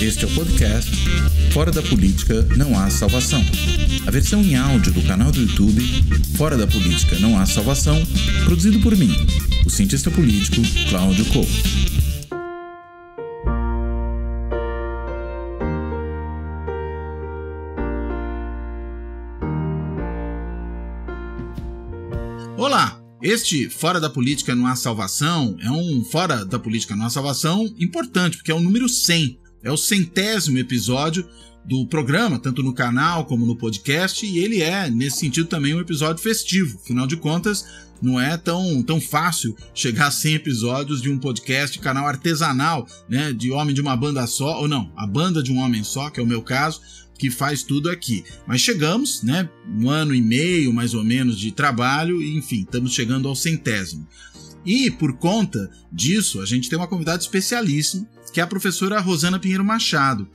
Este é o podcast Fora da Política Não Há Salvação. A versão em áudio do canal do YouTube Fora da Política Não Há Salvação, produzido por mim, o cientista político Cláudio Couto. Olá! Este Fora da Política Não Há Salvação é um Fora da Política Não Há Salvação importante, porque é o número 100 é o centésimo episódio do programa, tanto no canal como no podcast, e ele é, nesse sentido, também um episódio festivo. Afinal de contas, não é tão, tão fácil chegar a 100 episódios de um podcast, canal artesanal, né, de homem de uma banda só, ou não, a banda de um homem só, que é o meu caso, que faz tudo aqui. Mas chegamos, né, um ano e meio mais ou menos de trabalho, e enfim, estamos chegando ao centésimo. E, por conta disso, a gente tem uma convidada especialíssima, que é a professora Rosana Pinheiro Machado.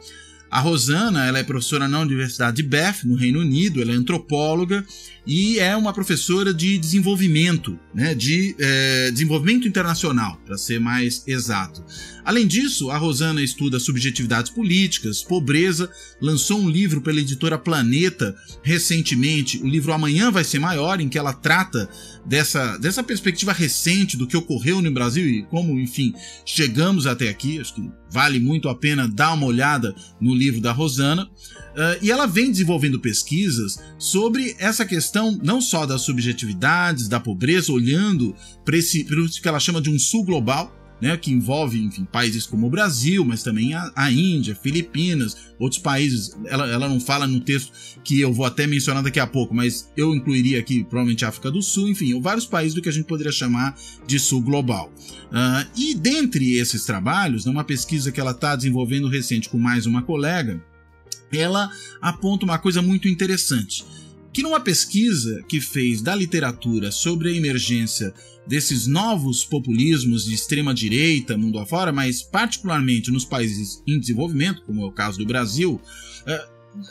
A Rosana, ela é professora na Universidade de Bath, no Reino Unido, ela é antropóloga e é uma professora de desenvolvimento, né, de é, desenvolvimento internacional, para ser mais exato. Além disso, a Rosana estuda subjetividades políticas, pobreza, lançou um livro pela editora Planeta recentemente, o livro Amanhã Vai Ser Maior, em que ela trata dessa, dessa perspectiva recente do que ocorreu no Brasil e como, enfim, chegamos até aqui. Acho que vale muito a pena dar uma olhada no livro da Rosana, uh, e ela vem desenvolvendo pesquisas sobre essa questão não só das subjetividades, da pobreza, olhando para o que ela chama de um sul global, né, que envolve enfim, países como o Brasil, mas também a, a Índia, Filipinas, outros países. Ela, ela não fala no texto que eu vou até mencionar daqui a pouco, mas eu incluiria aqui provavelmente a África do Sul, enfim, vários países do que a gente poderia chamar de sul global. Uh, e dentre esses trabalhos, numa né, pesquisa que ela está desenvolvendo recente com mais uma colega, ela aponta uma coisa muito interessante que numa pesquisa que fez da literatura sobre a emergência desses novos populismos de extrema direita mundo afora, mas particularmente nos países em desenvolvimento, como é o caso do Brasil, eh,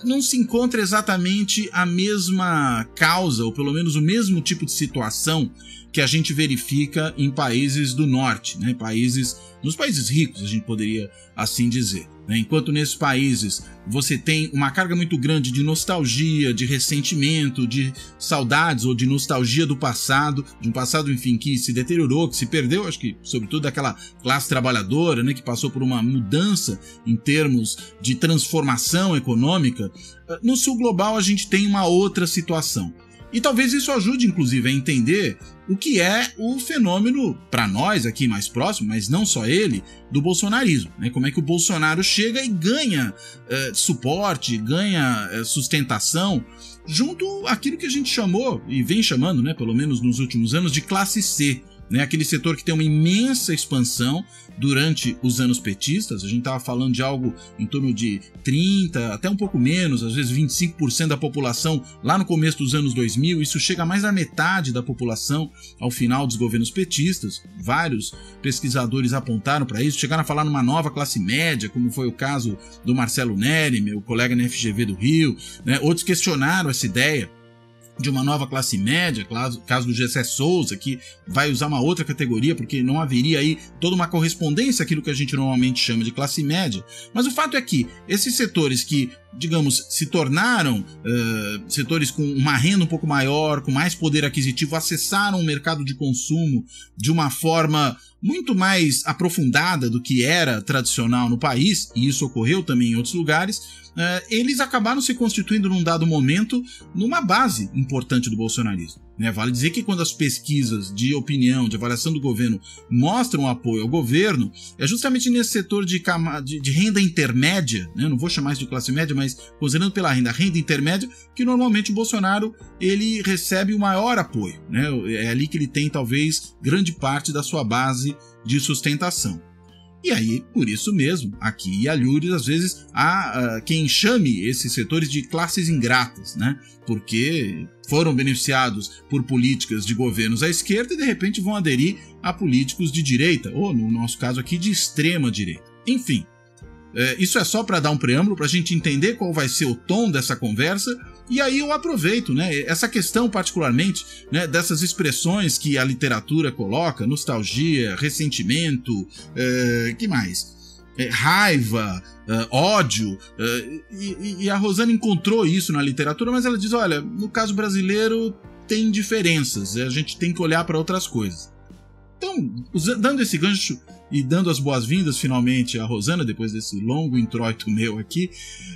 não se encontra exatamente a mesma causa, ou pelo menos o mesmo tipo de situação que a gente verifica em países do norte, né? países, nos países ricos, a gente poderia assim dizer. Né? Enquanto nesses países você tem uma carga muito grande de nostalgia, de ressentimento, de saudades ou de nostalgia do passado, de um passado, enfim, que se deteriorou, que se perdeu, acho que sobretudo daquela classe trabalhadora, né, que passou por uma mudança em termos de transformação econômica, eh, no sul global a gente tem uma outra situação. E talvez isso ajude, inclusive, a entender o que é o fenômeno, para nós aqui mais próximo, mas não só ele, do bolsonarismo. Né? Como é que o Bolsonaro chega e ganha eh, suporte, ganha eh, sustentação junto àquilo que a gente chamou, e vem chamando, né, pelo menos nos últimos anos, de classe C. Né, aquele setor que tem uma imensa expansão, durante os anos petistas, a gente estava falando de algo em torno de 30, até um pouco menos, às vezes 25% da população lá no começo dos anos 2000, isso chega mais da metade da população ao final dos governos petistas. Vários pesquisadores apontaram para isso, chegaram a falar numa nova classe média, como foi o caso do Marcelo Neri, meu colega na FGV do Rio, né? outros questionaram essa ideia de uma nova classe média, caso do Gessé Souza, que vai usar uma outra categoria, porque não haveria aí toda uma correspondência àquilo que a gente normalmente chama de classe média. Mas o fato é que esses setores que digamos, se tornaram uh, setores com uma renda um pouco maior, com mais poder aquisitivo, acessaram o mercado de consumo de uma forma muito mais aprofundada do que era tradicional no país, e isso ocorreu também em outros lugares eh, eles acabaram se constituindo num dado momento numa base importante do bolsonarismo. Né? Vale dizer que quando as pesquisas de opinião, de avaliação do governo mostram apoio ao governo, é justamente nesse setor de, de, de renda intermédia, né? não vou chamar isso de classe média, mas considerando pela renda, renda intermédia, que normalmente o Bolsonaro ele recebe o maior apoio. Né? É ali que ele tem talvez grande parte da sua base de sustentação. E aí, por isso mesmo, aqui e alhures, às vezes, há uh, quem chame esses setores de classes ingratas, né? Porque foram beneficiados por políticas de governos à esquerda e, de repente, vão aderir a políticos de direita, ou, no nosso caso aqui, de extrema direita. Enfim, eh, isso é só para dar um preâmbulo, para a gente entender qual vai ser o tom dessa conversa e aí eu aproveito, né? Essa questão, particularmente, né, dessas expressões que a literatura coloca: nostalgia, ressentimento, é, que mais? É, raiva, é, ódio. É, e, e, a Rosana encontrou isso na literatura, mas ela diz: olha, no caso brasileiro tem diferenças, a gente tem que olhar para outras coisas. Então, usando, dando esse gancho e dando as boas-vindas finalmente à Rosana, depois desse longo introito meu aqui,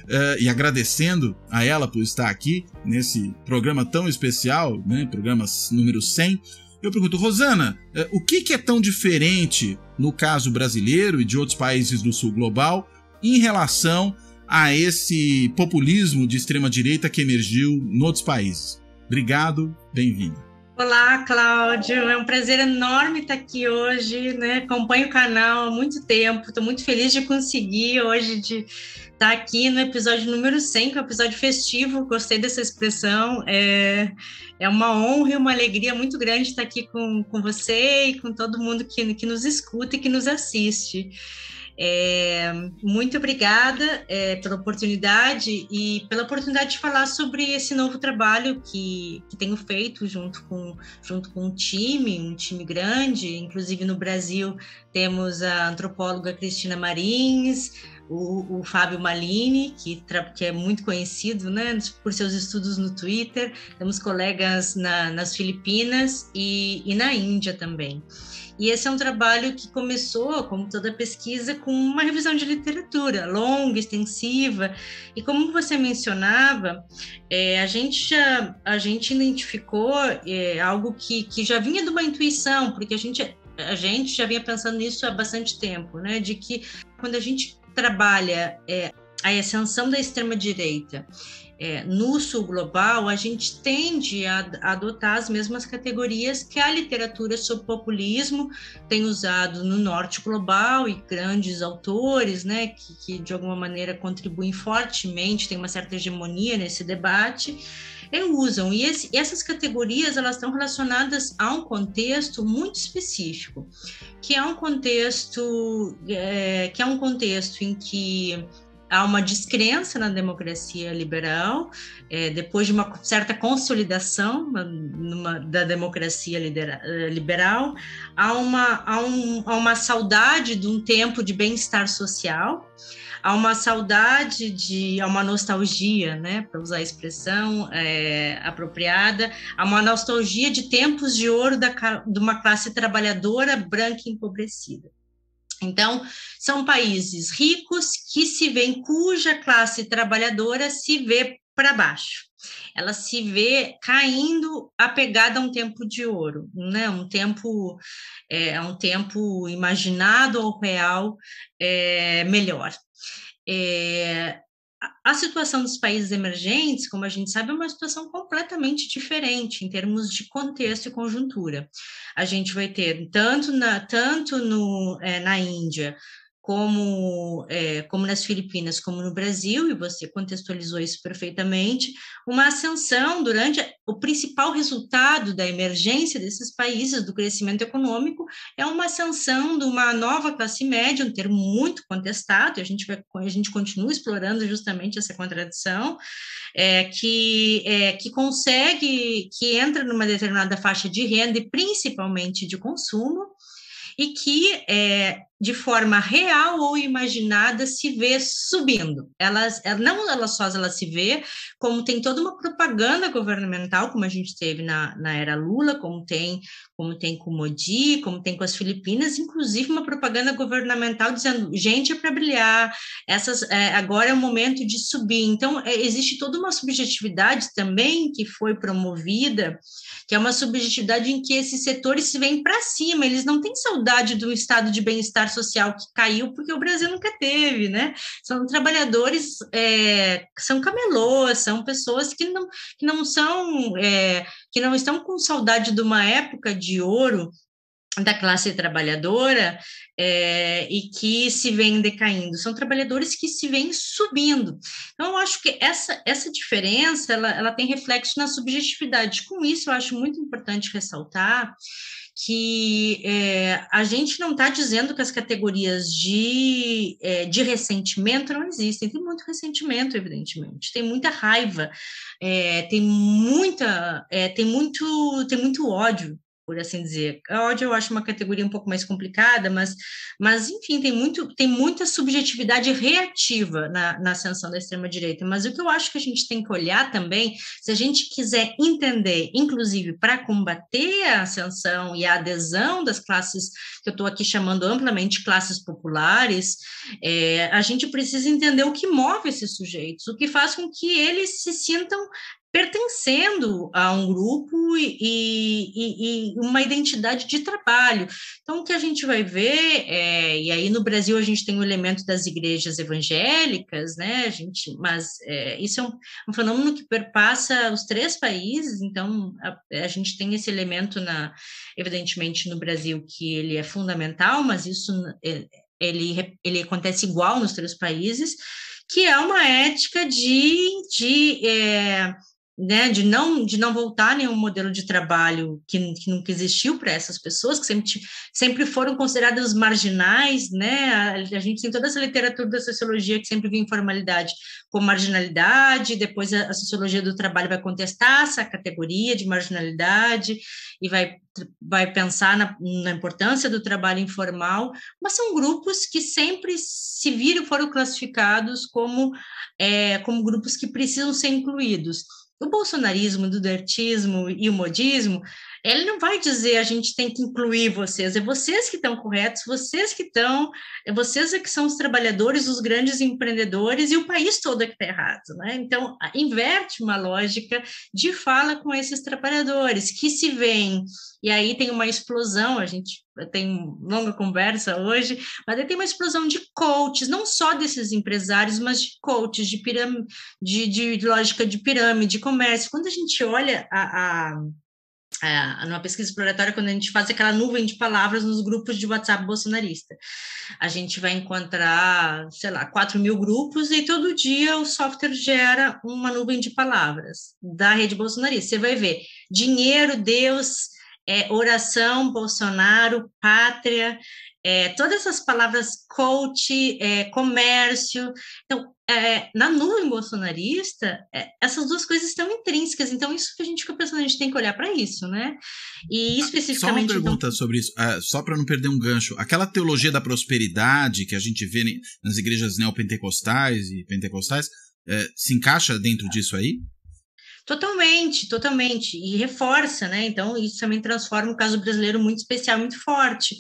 uh, e agradecendo a ela por estar aqui nesse programa tão especial, né, programa número 100. Eu pergunto, Rosana, uh, o que, que é tão diferente no caso brasileiro e de outros países do sul global em relação a esse populismo de extrema-direita que emergiu em outros países? Obrigado, bem-vindo. Olá, Cláudio. É um prazer enorme estar aqui hoje, né? Acompanho o canal há muito tempo. Estou muito feliz de conseguir hoje de estar aqui no episódio número 100, que é um episódio festivo. Gostei dessa expressão. É, é uma honra e uma alegria muito grande estar aqui com, com você e com todo mundo que, que nos escuta e que nos assiste. É, muito obrigada é, pela oportunidade e pela oportunidade de falar sobre esse novo trabalho que, que tenho feito junto com, junto com um time, um time grande. Inclusive no Brasil temos a antropóloga Cristina Marins, o, o Fábio Malini, que, que, é muito conhecido né, por seus estudos no Twitter, temos colegas na, nas Filipinas e, e na Índia também. E esse é um trabalho que começou, como toda pesquisa, com uma revisão de literatura longa, extensiva. E como você mencionava, é, a gente já a gente identificou é, algo que, que já vinha de uma intuição, porque a gente a gente já vinha pensando nisso há bastante tempo, né? De que quando a gente trabalha é, a ascensão da extrema-direita é, no sul global, a gente tende a, a, adotar as mesmas categorias que a literatura sobre populismo tem usado no norte global e grandes autores, né, que, que de alguma maneira contribuem fortemente, tem uma certa hegemonia nesse debate é, usam. E esse, essas categorias elas estão relacionadas a um contexto muito específico, que é um contexto é, que é um contexto em que há uma descrença na democracia liberal, é, depois de uma certa consolidação numa, da democracia lidera, eh, liberal, há uma, há, um, há uma saudade de um tempo de bem-estar social, há uma saudade de, há uma nostalgia, né, para usar a expressão é, apropriada, há uma nostalgia de tempos de ouro da, de uma classe trabalhadora branca empobrecida. Então, são países ricos que se vê cuja classe trabalhadora se vê para baixo ela se vê caindo apegada a um tempo de ouro, né? Um tempo é um tempo imaginado ou real é, melhor. É, a situação dos países emergentes, como a gente sabe, é uma situação completamente diferente em termos de contexto e conjuntura. A gente vai ter tanto na, tanto no, é, na Índia como, é, como nas Filipinas, como no Brasil, e você contextualizou isso perfeitamente, uma ascensão durante o principal resultado da emergência desses países, do crescimento econômico, é uma ascensão de uma nova classe média, um termo muito contestado, a gente, vai, a gente continua explorando justamente essa contradição, é, que, é, que consegue, que entra numa determinada faixa de renda e principalmente de consumo, e que é, de forma real ou imaginada, se vê subindo. Elas, é, não elas só ela se vê, como tem toda uma propaganda governamental, como a gente teve na, na era Lula, como tem, como tem com o Modi, como tem com as Filipinas, inclusive uma propaganda governamental dizendo, gente, é para brilhar, essas, é, agora é o momento de subir. Então, é, existe toda uma subjetividade também que foi promovida, que é uma subjetividade em que esses setores se vêm para cima, eles não têm saudade do estado de bem-estar social que caiu porque o Brasil nunca teve, né? São trabalhadores, é, são camelôs, são pessoas que não, que não são, é, que não estão com saudade de uma época de ouro da classe trabalhadora é, e que se vem decaindo, são trabalhadores que se vêm subindo. Então, eu acho que essa, essa diferença ela, ela tem reflexo na subjetividade. Com isso, eu acho muito importante ressaltar que é, a gente não está dizendo que as categorias de, é, de ressentimento não existem. Tem muito ressentimento, evidentemente. Tem muita raiva, é, tem muita, é, tem muito, tem muito ódio por assim dizer. A ódio eu acho uma categoria um pouco mais complicada, mas, mas enfim, tem, muito, tem muita subjetividade reativa na, na ascensão da extrema-direita. Mas o que eu acho que a gente tem que olhar também, se a gente quiser entender, inclusive para combater a ascensão e a adesão das classes, que eu estou aqui chamando amplamente classes populares, é, a gente precisa entender o que move esses sujeitos, o que faz com que eles se sintam pertencendo a um grupo e, e, e, uma identidade de trabalho. Então, o que a gente vai ver, é, e aí no Brasil a gente tem o elemento das igrejas evangélicas, né, a gente, mas é, isso é um, um, fenômeno que perpassa os três países, então a, a, gente tem esse elemento, na, evidentemente, no Brasil que ele é fundamental, mas isso é, ele, ele acontece igual nos três países, que é uma ética de, de é, né, de não de não voltar nenhum modelo de trabalho que, que nunca existiu para essas pessoas que sempre, sempre foram consideradas marginais, né? A, a, gente tem toda essa literatura da sociologia que sempre vê informalidade como marginalidade, depois a, a sociologia do trabalho vai contestar essa categoria de marginalidade e vai vai pensar na, na, importância do trabalho informal, mas são grupos que sempre se viram foram classificados como é, como grupos que precisam ser incluídos do bolsonarismo, do dertismo e o modismo, ele não vai dizer a gente tem que incluir vocês, é vocês que estão corretos, vocês que estão, é vocês é que são os trabalhadores, os grandes empreendedores e o país todo é que está errado, né? Então, inverte uma lógica de fala com esses trabalhadores que se veem e aí tem uma explosão, a gente tem longa conversa hoje, mas aí tem uma explosão de coaches, não só desses empresários, mas de coaches, de, pirâmide, de, de lógica de pirâmide, de comércio. Quando a gente olha a, a é, numa pesquisa exploratória, quando a gente faz aquela nuvem de palavras nos grupos de WhatsApp bolsonarista. A gente vai encontrar, sei lá, 4 mil grupos e todo dia o software gera uma nuvem de palavras da rede bolsonarista. Você vai ver dinheiro, Deus, é, oração, Bolsonaro, pátria, é, todas essas palavras coach, é, comércio. Então, é, na nuvem bolsonarista, é, essas duas coisas estão intrínsecas, então isso que a gente fica pensando, a gente tem que olhar para isso, né? E especificamente. Ah, só uma pergunta então... sobre isso, é, só para não perder um gancho. Aquela teologia da prosperidade que a gente vê nas igrejas neopentecostais e pentecostais, é, se encaixa dentro disso aí? Totalmente, totalmente. E reforça, né? Então, isso também transforma o caso brasileiro muito especial, muito forte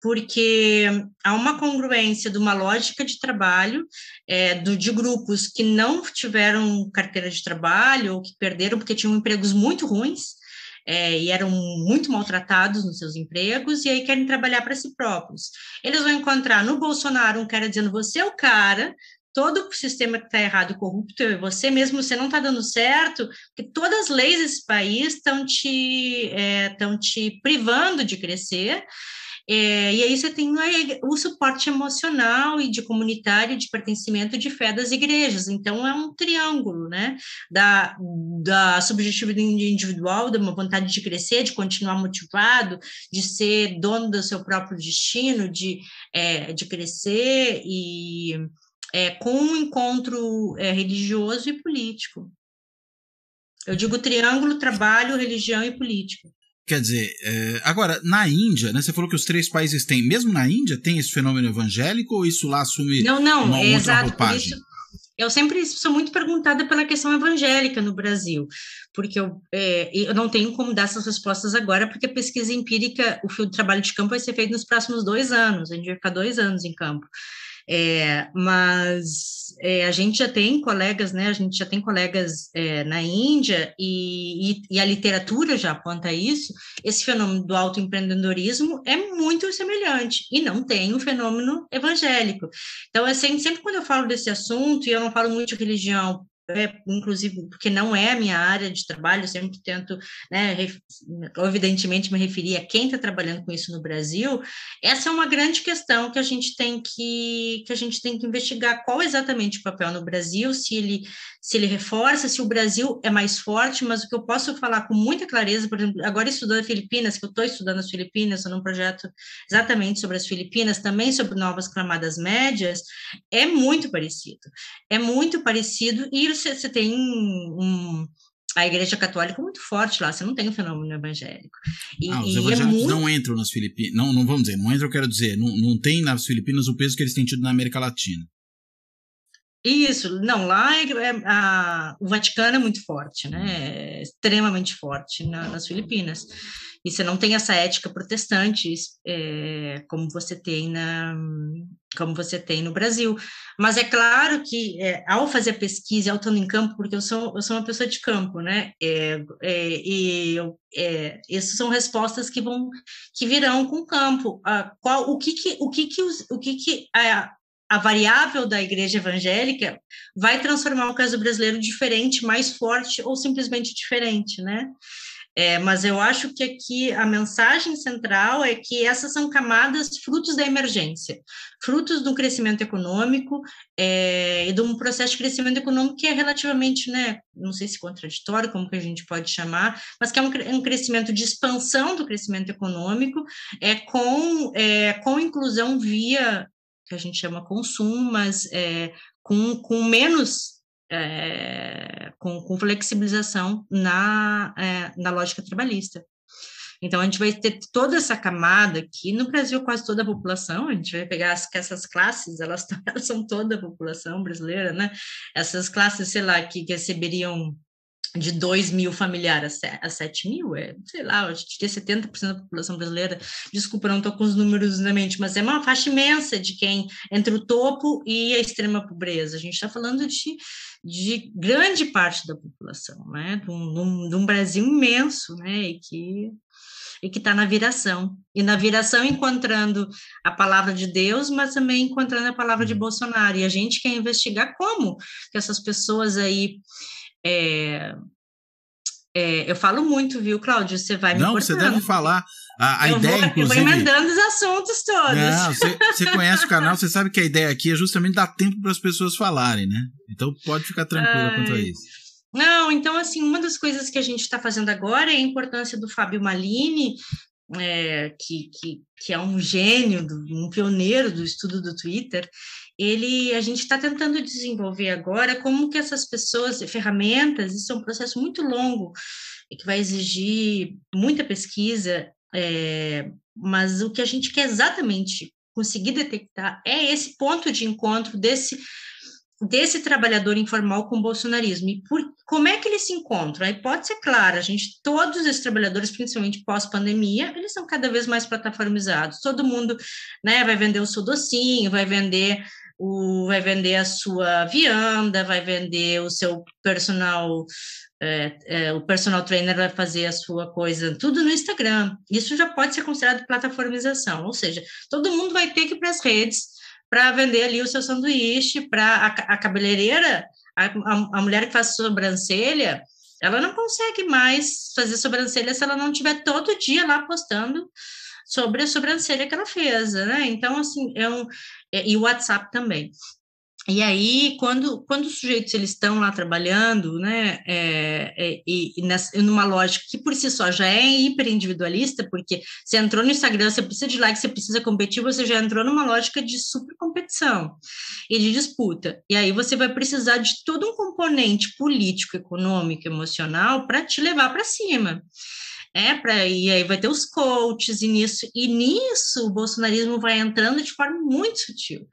porque há uma congruência de uma lógica de trabalho é, do, de grupos que não tiveram carteira de trabalho ou que perderam porque tinham empregos muito ruins é, e eram muito maltratados nos seus empregos e aí querem trabalhar para si próprios. Eles vão encontrar no Bolsonaro um cara dizendo você é o cara todo o sistema que está errado e corrupto, e é você mesmo, você não está dando certo, que todas as leis desse país estão te, é, te privando de crescer, é, e aí você tem o suporte emocional e de comunitário, de pertencimento de fé das igrejas. Então, é um triângulo, né? Da, da subjetividade individual, de uma vontade de crescer, de continuar motivado, de ser dono do seu próprio destino, de, é, de crescer e... É, com um encontro é, religioso e político. Eu digo triângulo, trabalho, religião e política. Quer dizer, é, agora, na Índia, né, você falou que os três países têm, mesmo na Índia, tem esse fenômeno evangélico ou isso lá assume. Não, não, uma, é exato. Por isso, eu sempre sou muito perguntada pela questão evangélica no Brasil, porque eu, é, eu não tenho como dar essas respostas agora, porque a pesquisa empírica, o fio de trabalho de campo vai ser feito nos próximos dois anos, a gente vai ficar dois anos em campo. É, mas é, a gente já tem colegas, né? A gente já tem colegas é, na Índia e, e, e, a literatura já aponta isso. Esse fenômeno do autoempreendedorismo é muito semelhante e não tem o um fenômeno evangélico. Então, assim, sempre quando eu falo desse assunto, e eu não falo muito de religião é, inclusive, porque não é a minha área de trabalho, eu sempre tento, né, evidentemente me referir a quem está trabalhando com isso no Brasil, essa é uma grande questão que a gente tem que, que a gente tem que investigar qual exatamente o papel no Brasil, se ele, se ele reforça, se o Brasil é mais forte, mas o que eu posso falar com muita clareza, por exemplo, agora estudando Filipinas, que eu estou estudando as Filipinas, num projeto exatamente sobre as Filipinas, também sobre novas camadas médias, é muito parecido. É muito parecido e você, você tem um, a Igreja Católica muito forte lá, você não tem o fenômeno evangélico. E, ah, os é evangélicos é muito... não entram nas Filipinas, não, não vamos dizer, não entram, eu quero dizer, não, não tem nas Filipinas o peso que eles têm tido na América Latina. Isso, não, lá é, é, a, o Vaticano é muito forte, né? É extremamente forte na, nas Filipinas. E você não tem essa ética protestante é, como você tem na, como você tem no Brasil. Mas é claro que, é, ao fazer a pesquisa e ao estando em campo, porque eu sou, eu sou uma pessoa de campo, né? É, é, e eu, é, essas são respostas que vão que virão com o campo. Ah, qual, o que que, o que, que, o que, que a, a variável da igreja evangélica vai transformar o caso brasileiro diferente, mais forte ou simplesmente diferente, né? É, mas eu acho que aqui a mensagem central é que essas são camadas frutos da emergência, frutos do crescimento econômico é, e de um processo de crescimento econômico que é relativamente, né, não sei se contraditório, como que a gente pode chamar, mas que é um, um crescimento de expansão do crescimento econômico, é com, é, com inclusão via que a gente chama consumo, mas é, com, com menos é, com, com, flexibilização na, é, na lógica trabalhista. Então, a gente vai ter toda essa camada aqui no Brasil quase toda a população, a gente vai pegar as, essas classes, elas, elas são toda a população brasileira, né? Essas classes, sei lá, que receberiam de 2 mil familiares a 7 mil, é, sei lá, eu acho que 70% da população brasileira, desculpa, não estou com os números na mente, mas é uma faixa imensa de quem, entre o topo e a extrema pobreza, a gente está falando de, de grande parte da população, né, de um, de um Brasil imenso, né, e que e que está na viração. E na viração encontrando a palavra de Deus, mas também encontrando a palavra de uhum. Bolsonaro. E a gente quer investigar como que essas pessoas aí é, é, eu falo muito, viu, Cláudio? Você vai me Não, cortando. você deve falar. A, a eu ideia, vou, inclusive... Eu vou emendando os assuntos todos. Não, você, conhece o canal, você sabe que a ideia aqui é justamente dar tempo para as pessoas falarem, né? Então pode ficar tranquila Ai. quanto a isso. Não, então, assim, uma das coisas que a gente está fazendo agora é a importância do Fábio Malini, é, que, que, que é um gênio, um pioneiro do estudo do Twitter, ele a gente está tentando desenvolver agora como que essas pessoas, ferramentas, isso é um processo muito longo e que vai exigir muita pesquisa, é, mas o que a gente quer exatamente conseguir detectar é esse ponto de encontro desse desse trabalhador informal com o bolsonarismo. E por, como é que eles se encontram? A hipótese é clara, a gente, todos esses trabalhadores, principalmente pós-pandemia, eles são cada vez mais plataformizados. Todo mundo né, vai vender o seu docinho, vai vender o, vai vender a sua vianda, vai vender o seu personal, é, é, o personal trainer vai fazer a sua coisa, tudo no Instagram. Isso já pode ser considerado plataformização, ou seja, todo mundo vai ter que ir para as redes para vender ali o seu sanduíche, para a, a cabeleireira, a, a, a mulher que faz sobrancelha, ela não consegue mais fazer sobrancelha se ela não tiver todo dia lá postando sobre a sobrancelha que ela fez, né? Então, assim, é um. É, e o WhatsApp também. E aí, quando, quando os sujeitos eles estão lá trabalhando, né, é, é, e, e nessa, numa lógica que por si só já é hiperindividualista, porque você entrou no Instagram, você precisa de like, você precisa competir, você já entrou numa lógica de super competição e de disputa. E aí você vai precisar de todo um componente político, econômico, emocional para te levar para cima é para e aí vai ter os coaches e nisso e nisso o bolsonarismo vai entrando de forma muito sutil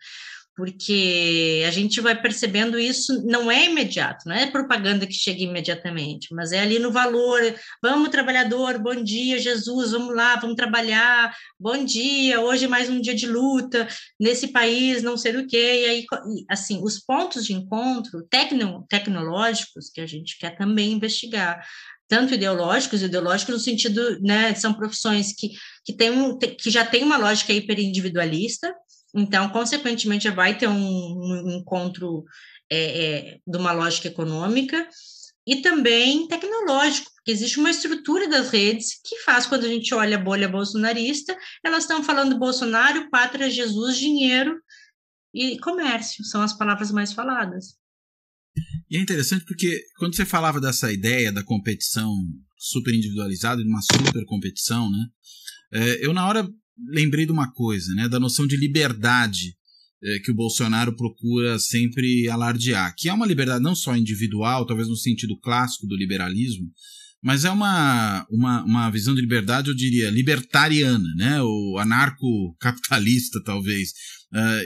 porque a gente vai percebendo isso não é imediato, não é propaganda que chega imediatamente, mas é ali no valor, vamos trabalhador, bom dia Jesus, vamos lá, vamos trabalhar, bom dia, hoje é mais um dia de luta nesse país, não sei o quê, e aí assim, os pontos de encontro tecno, tecnológicos que a gente quer também investigar, tanto ideológicos, ideológicos no sentido, né, são profissões que, que, tem um, que já tem uma lógica hiperindividualista, então, consequentemente, já vai ter um, um encontro é, é, de uma lógica econômica e também tecnológico, porque existe uma estrutura das redes que faz quando a gente olha a bolha bolsonarista, elas estão falando Bolsonaro, pátria, Jesus, dinheiro e comércio, são as palavras mais faladas. E é interessante porque quando você falava dessa ideia da competição super individualizada, de uma super competição, né? É, eu na hora lembrei de uma coisa, né? Da noção de liberdade é, que o Bolsonaro procura sempre alardear, que é uma liberdade não só individual, talvez no sentido clássico do liberalismo, mas é uma, uma, uma visão de liberdade, eu diria, libertariana, né? Ou anarcocapitalista, talvez. É,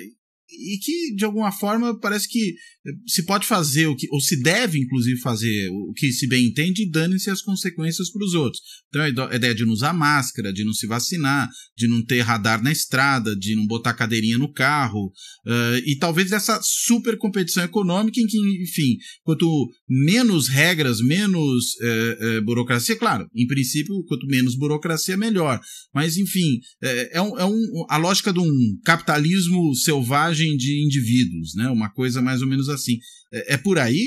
e que, de alguma forma, parece que se pode fazer o que, ou se deve, inclusive, fazer o que se bem entende e dane-se as consequências para os outros. Então, a ideia de não usar máscara, de não se vacinar, de não ter radar na estrada, de não botar cadeirinha no carro, uh, e talvez dessa super competição econômica em que, enfim, quanto menos regras, menos uh, uh, burocracia, claro, em princípio, quanto menos burocracia, melhor. Mas, enfim, é, é, um, é um, a lógica de um capitalismo selvagem de indivíduos, né? Uma coisa mais ou menos assim. É, é por aí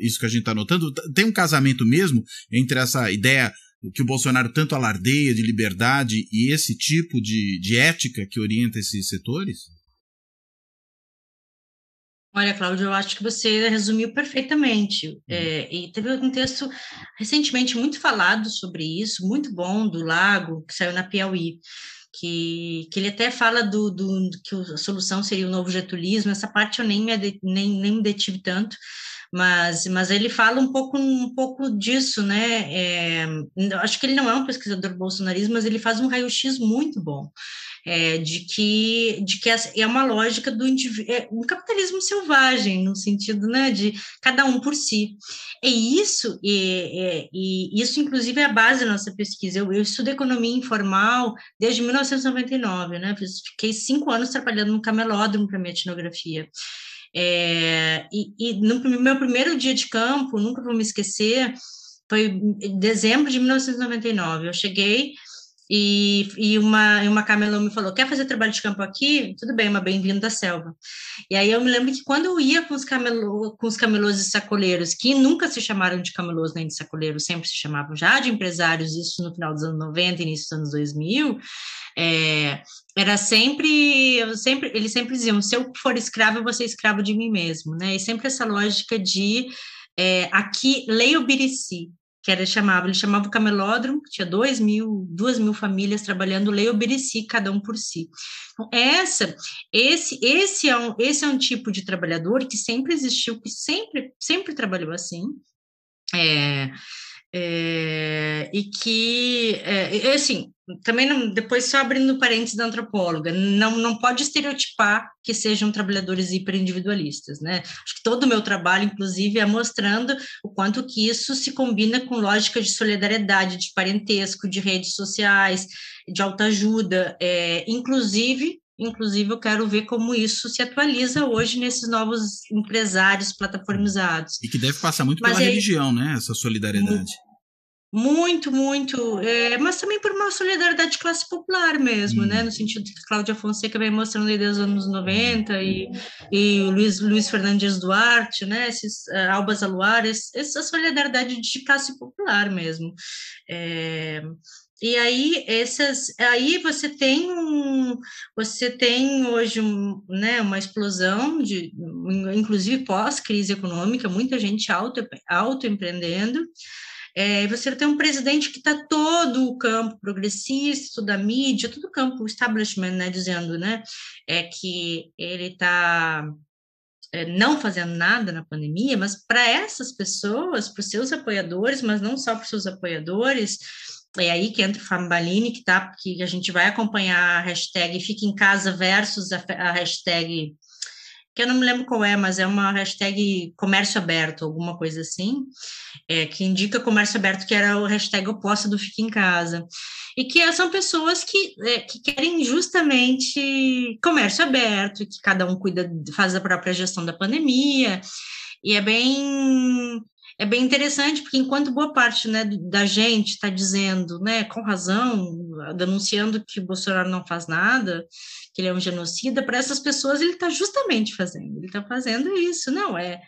eh, isso que a gente está notando? Tem um casamento mesmo entre essa ideia que o Bolsonaro tanto alardeia de liberdade e esse tipo de, de ética que orienta esses setores? Olha, Cláudio, eu acho que você resumiu perfeitamente. Uhum. É, e teve um texto recentemente muito falado sobre isso, muito bom, do Lago, que saiu na Piauí que, que ele até fala do, do que a solução seria o novo getulismo, essa parte eu nem me, nem, nem me detive tanto, mas, mas ele fala um pouco, um pouco disso, né? É, acho que ele não é um pesquisador bolsonarista, mas ele faz um raio-x muito bom. É, de que de que é uma lógica do é um capitalismo selvagem no sentido né de cada um por si é isso e, e, e isso inclusive é a base da nossa pesquisa eu, eu estudo economia informal desde 1999 né fiquei cinco anos trabalhando no camelódromo para minha etnografia é, e, e no meu primeiro dia de campo, nunca vou me esquecer, foi em dezembro de 1999. Eu cheguei e, e uma, uma camelô me falou: quer fazer trabalho de campo aqui? Tudo bem, uma bem-vindo da selva. E aí eu me lembro que quando eu ia com os, camelô, com os camelôs e sacoleiros, que nunca se chamaram de camelôs nem de sacoleiros, sempre se chamavam já de empresários, isso no final dos anos 90, início dos anos 2000, é, era sempre, eu sempre, eles sempre diziam: se eu for escravo, eu vou ser escravo de mim mesmo, né? E sempre essa lógica de é, aqui, lei Obirici, que era chamava, ele chamava o camelódromo, tinha dois mil, duas mil famílias trabalhando lei obedeci cada um por si. Então, essa, esse, esse é um, esse é um tipo de trabalhador que sempre existiu, que sempre, sempre trabalhou assim. É, é, e que, é, assim, também não, depois só abrindo parênteses da antropóloga, não, não pode estereotipar que sejam trabalhadores hiperindividualistas, né? Acho que todo o meu trabalho, inclusive, é mostrando o quanto que isso se combina com lógica de solidariedade, de parentesco, de redes sociais, de autoajuda, é, inclusive, inclusive eu quero ver como isso se atualiza hoje nesses novos empresários plataformizados. E que deve passar muito Mas pela é religião, né, essa solidariedade. Muito, muito, muito, é, mas também por uma solidariedade de classe popular mesmo, né? No sentido que Cláudia Fonseca vem mostrando desde os anos 90 e, e o Luiz, Luiz Fernandes Duarte, né? Esses uh, Albas Aluares, essa solidariedade de classe popular mesmo. É, e aí essas, aí você tem um, você tem hoje um, né, uma explosão de, inclusive pós crise econômica, muita gente auto, autoempreendendo. empreendendo é, você tem um presidente que está todo o campo progressista, toda a mídia, todo o campo establishment, né, dizendo né, é que ele está é, não fazendo nada na pandemia, mas para essas pessoas, para os seus apoiadores, mas não só para os seus apoiadores, é aí que entra o Fambalini, que tá, porque a gente vai acompanhar a hashtag Fica em Casa versus a, a hashtag que eu não me lembro qual é, mas é uma hashtag comércio aberto, alguma coisa assim, é, que indica comércio aberto, que era o hashtag oposta do Fique em Casa. E que é, são pessoas que, é, que querem justamente comércio aberto, que cada um cuida, faz a própria gestão da pandemia, e é bem é bem interessante, porque enquanto boa parte né, da gente está dizendo, né, com razão, denunciando que Bolsonaro não faz nada, que ele é um genocida, para essas pessoas ele está justamente fazendo, ele está fazendo isso, não é,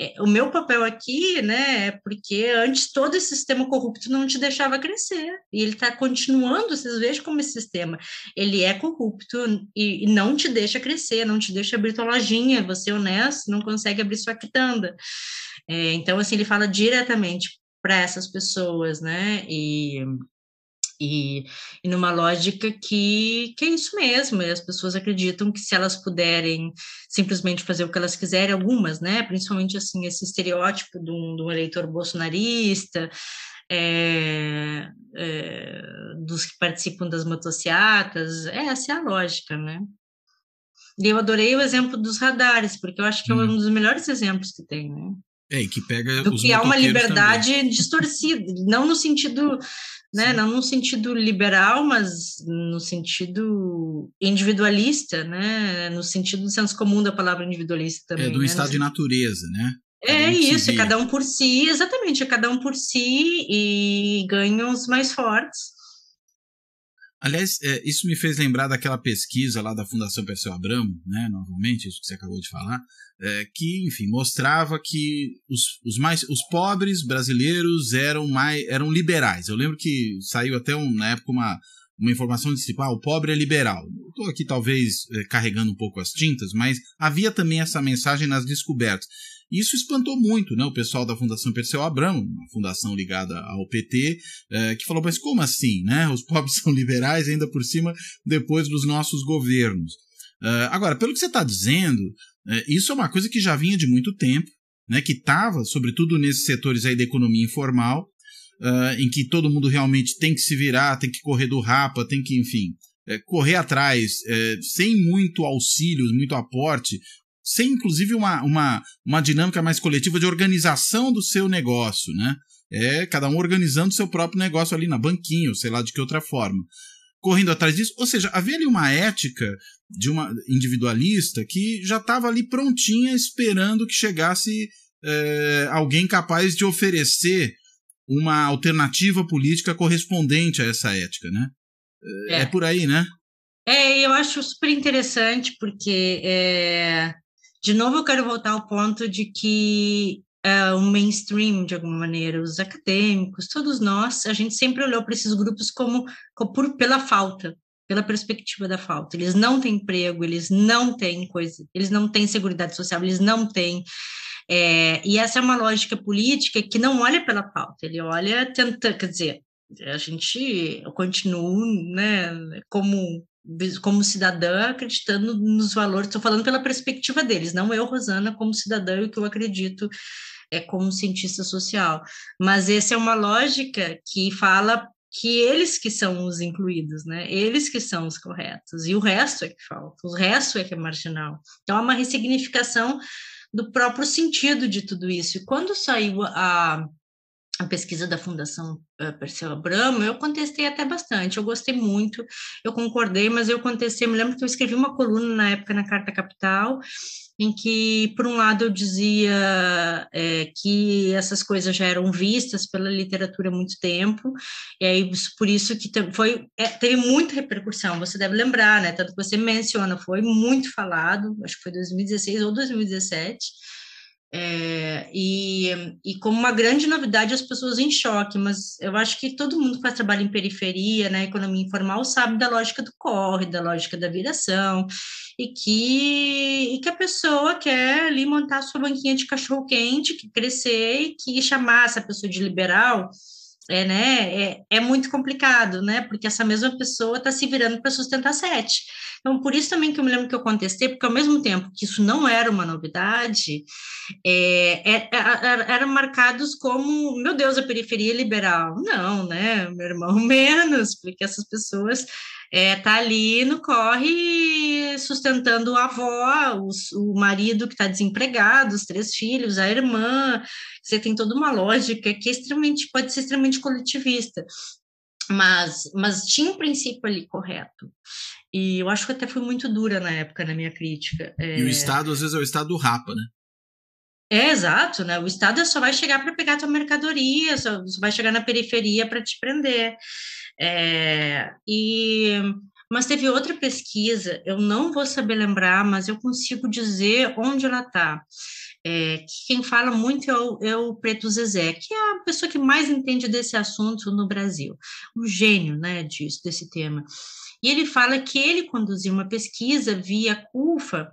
é. O meu papel aqui, né, é porque antes todo esse sistema corrupto não te deixava crescer, e ele está continuando, vocês vejam como esse sistema, ele é corrupto e, e não te deixa crescer, não te deixa abrir tua lojinha, você é honesto, não consegue abrir sua quitanda. É, então, assim, ele fala diretamente para essas pessoas, né? E, e, e, numa lógica que, que é isso mesmo, as pessoas acreditam que se elas puderem simplesmente fazer o que elas quiserem, algumas, né? Principalmente, assim, esse estereótipo de um, de um eleitor bolsonarista, é, é, dos que participam das motociatas, essa é a lógica, né? E eu adorei o exemplo dos radares, porque eu acho que hum. é um hum. dos melhores exemplos que tem, né? É, e que pega do que há uma liberdade também. distorcida, não no sentido, né, não no sentido liberal, mas no sentido individualista, né, no sentido do senso comum da palavra individualista é, também. É do né? estado no de natureza, né? É isso, é cada um por si, exatamente, é cada um por si e ganham os mais fortes. Aliás, é, isso me fez lembrar daquela pesquisa lá da Fundação Perseu Abramo, né, novamente, isso que você acabou de falar, é, que, enfim, mostrava que os, os, mais, os pobres brasileiros eram mais eram liberais. Eu lembro que saiu até um, na época uma, uma informação de tipo, ah, o pobre é liberal. Estou aqui talvez é, carregando um pouco as tintas, mas havia também essa mensagem nas descobertas. Isso espantou muito né, o pessoal da Fundação Perseu Abramo, uma fundação ligada ao PT, é, eh, que falou: mas como assim? Né? Os pobres são liberais, ainda por cima, depois dos nossos governos. Eh, agora, pelo que você está dizendo, é, isso é uma coisa que já vinha de muito tempo, né, que estava, sobretudo nesses setores aí da economia informal, em que todo mundo realmente tem que se virar, tem que correr do rapa, tem que, enfim, correr atrás, sem muito auxílio, muito aporte sem inclusive uma, uma, uma dinâmica mais coletiva de organização do seu negócio, né? É cada um organizando seu próprio negócio ali na banquinha, ou sei lá de que outra forma. Correndo atrás disso, ou seja, havia ali uma ética de uma individualista que já estava ali prontinha, esperando que chegasse é, alguém capaz de oferecer uma alternativa política correspondente a essa ética, né? É, é, é por aí, né? É, eu acho super interessante, porque é, de novo, eu quero voltar ao ponto de que uh, o mainstream, de alguma maneira, os acadêmicos, todos nós, a gente sempre olhou para esses grupos como, como por, pela falta, pela perspectiva da falta. Eles não têm emprego, eles não têm coisa, eles não têm segurança social, eles não têm. É, e essa é uma lógica política que não olha pela falta, ele olha tenta, quer dizer, a gente continua, né, como como cidadã acreditando nos valores. Estou falando pela perspectiva deles, não eu, Rosana, como cidadã e o que eu acredito é como cientista social. Mas essa é uma lógica que fala que eles que são os incluídos, né? Eles que são os corretos e o resto é que falta, o resto é que é marginal. Então é uma ressignificação do próprio sentido de tudo isso. E quando saiu a a pesquisa da Fundação eh, Perseu Abramo, eu contestei até bastante, eu gostei muito, eu concordei, mas eu contestei, me lembro que eu escrevi uma coluna na época na Carta Capital, em que, por um lado, eu dizia é, que essas coisas já eram vistas pela literatura há muito tempo, e aí por isso que foi, é, teve muita repercussão, você deve lembrar, né, tanto que você menciona, foi muito falado, acho que foi 2016 ou 2017, é, e, e como uma grande novidade, as pessoas em choque, mas eu acho que todo mundo que faz trabalho em periferia, na né, economia informal, sabe da lógica do corre, da lógica da viração, e que, e que a pessoa quer ali montar sua banquinha de cachorro-quente, que crescer e que chamar essa pessoa de liberal, é, né, é, é, muito complicado, né, porque essa mesma pessoa está se virando para sustentar sete. Então, por isso também que eu me lembro que eu contestei, porque ao mesmo tempo que isso não era uma novidade, é, é, é eram marcados como, meu Deus, a periferia liberal. Não, né, meu irmão, menos, porque essas pessoas é, tá ali no corre sustentando a avó, os, o marido que está desempregado, os três filhos, a irmã. Você tem toda uma lógica que é extremamente pode ser extremamente coletivista, mas mas tinha um princípio ali correto. E eu acho que até fui muito dura na época na minha crítica. É... E o Estado às vezes é o Estado do rapa, né? É, exato, né? O Estado só vai chegar para pegar tua mercadoria, só, só vai chegar na periferia para te prender. É, e, mas teve outra pesquisa, eu não vou saber lembrar, mas eu consigo dizer onde ela está. É, que quem fala muito é o, é o, Preto Zezé, que é a pessoa que mais entende desse assunto no Brasil, um gênio né, disso, desse tema. E ele fala que ele conduziu uma pesquisa via CUFA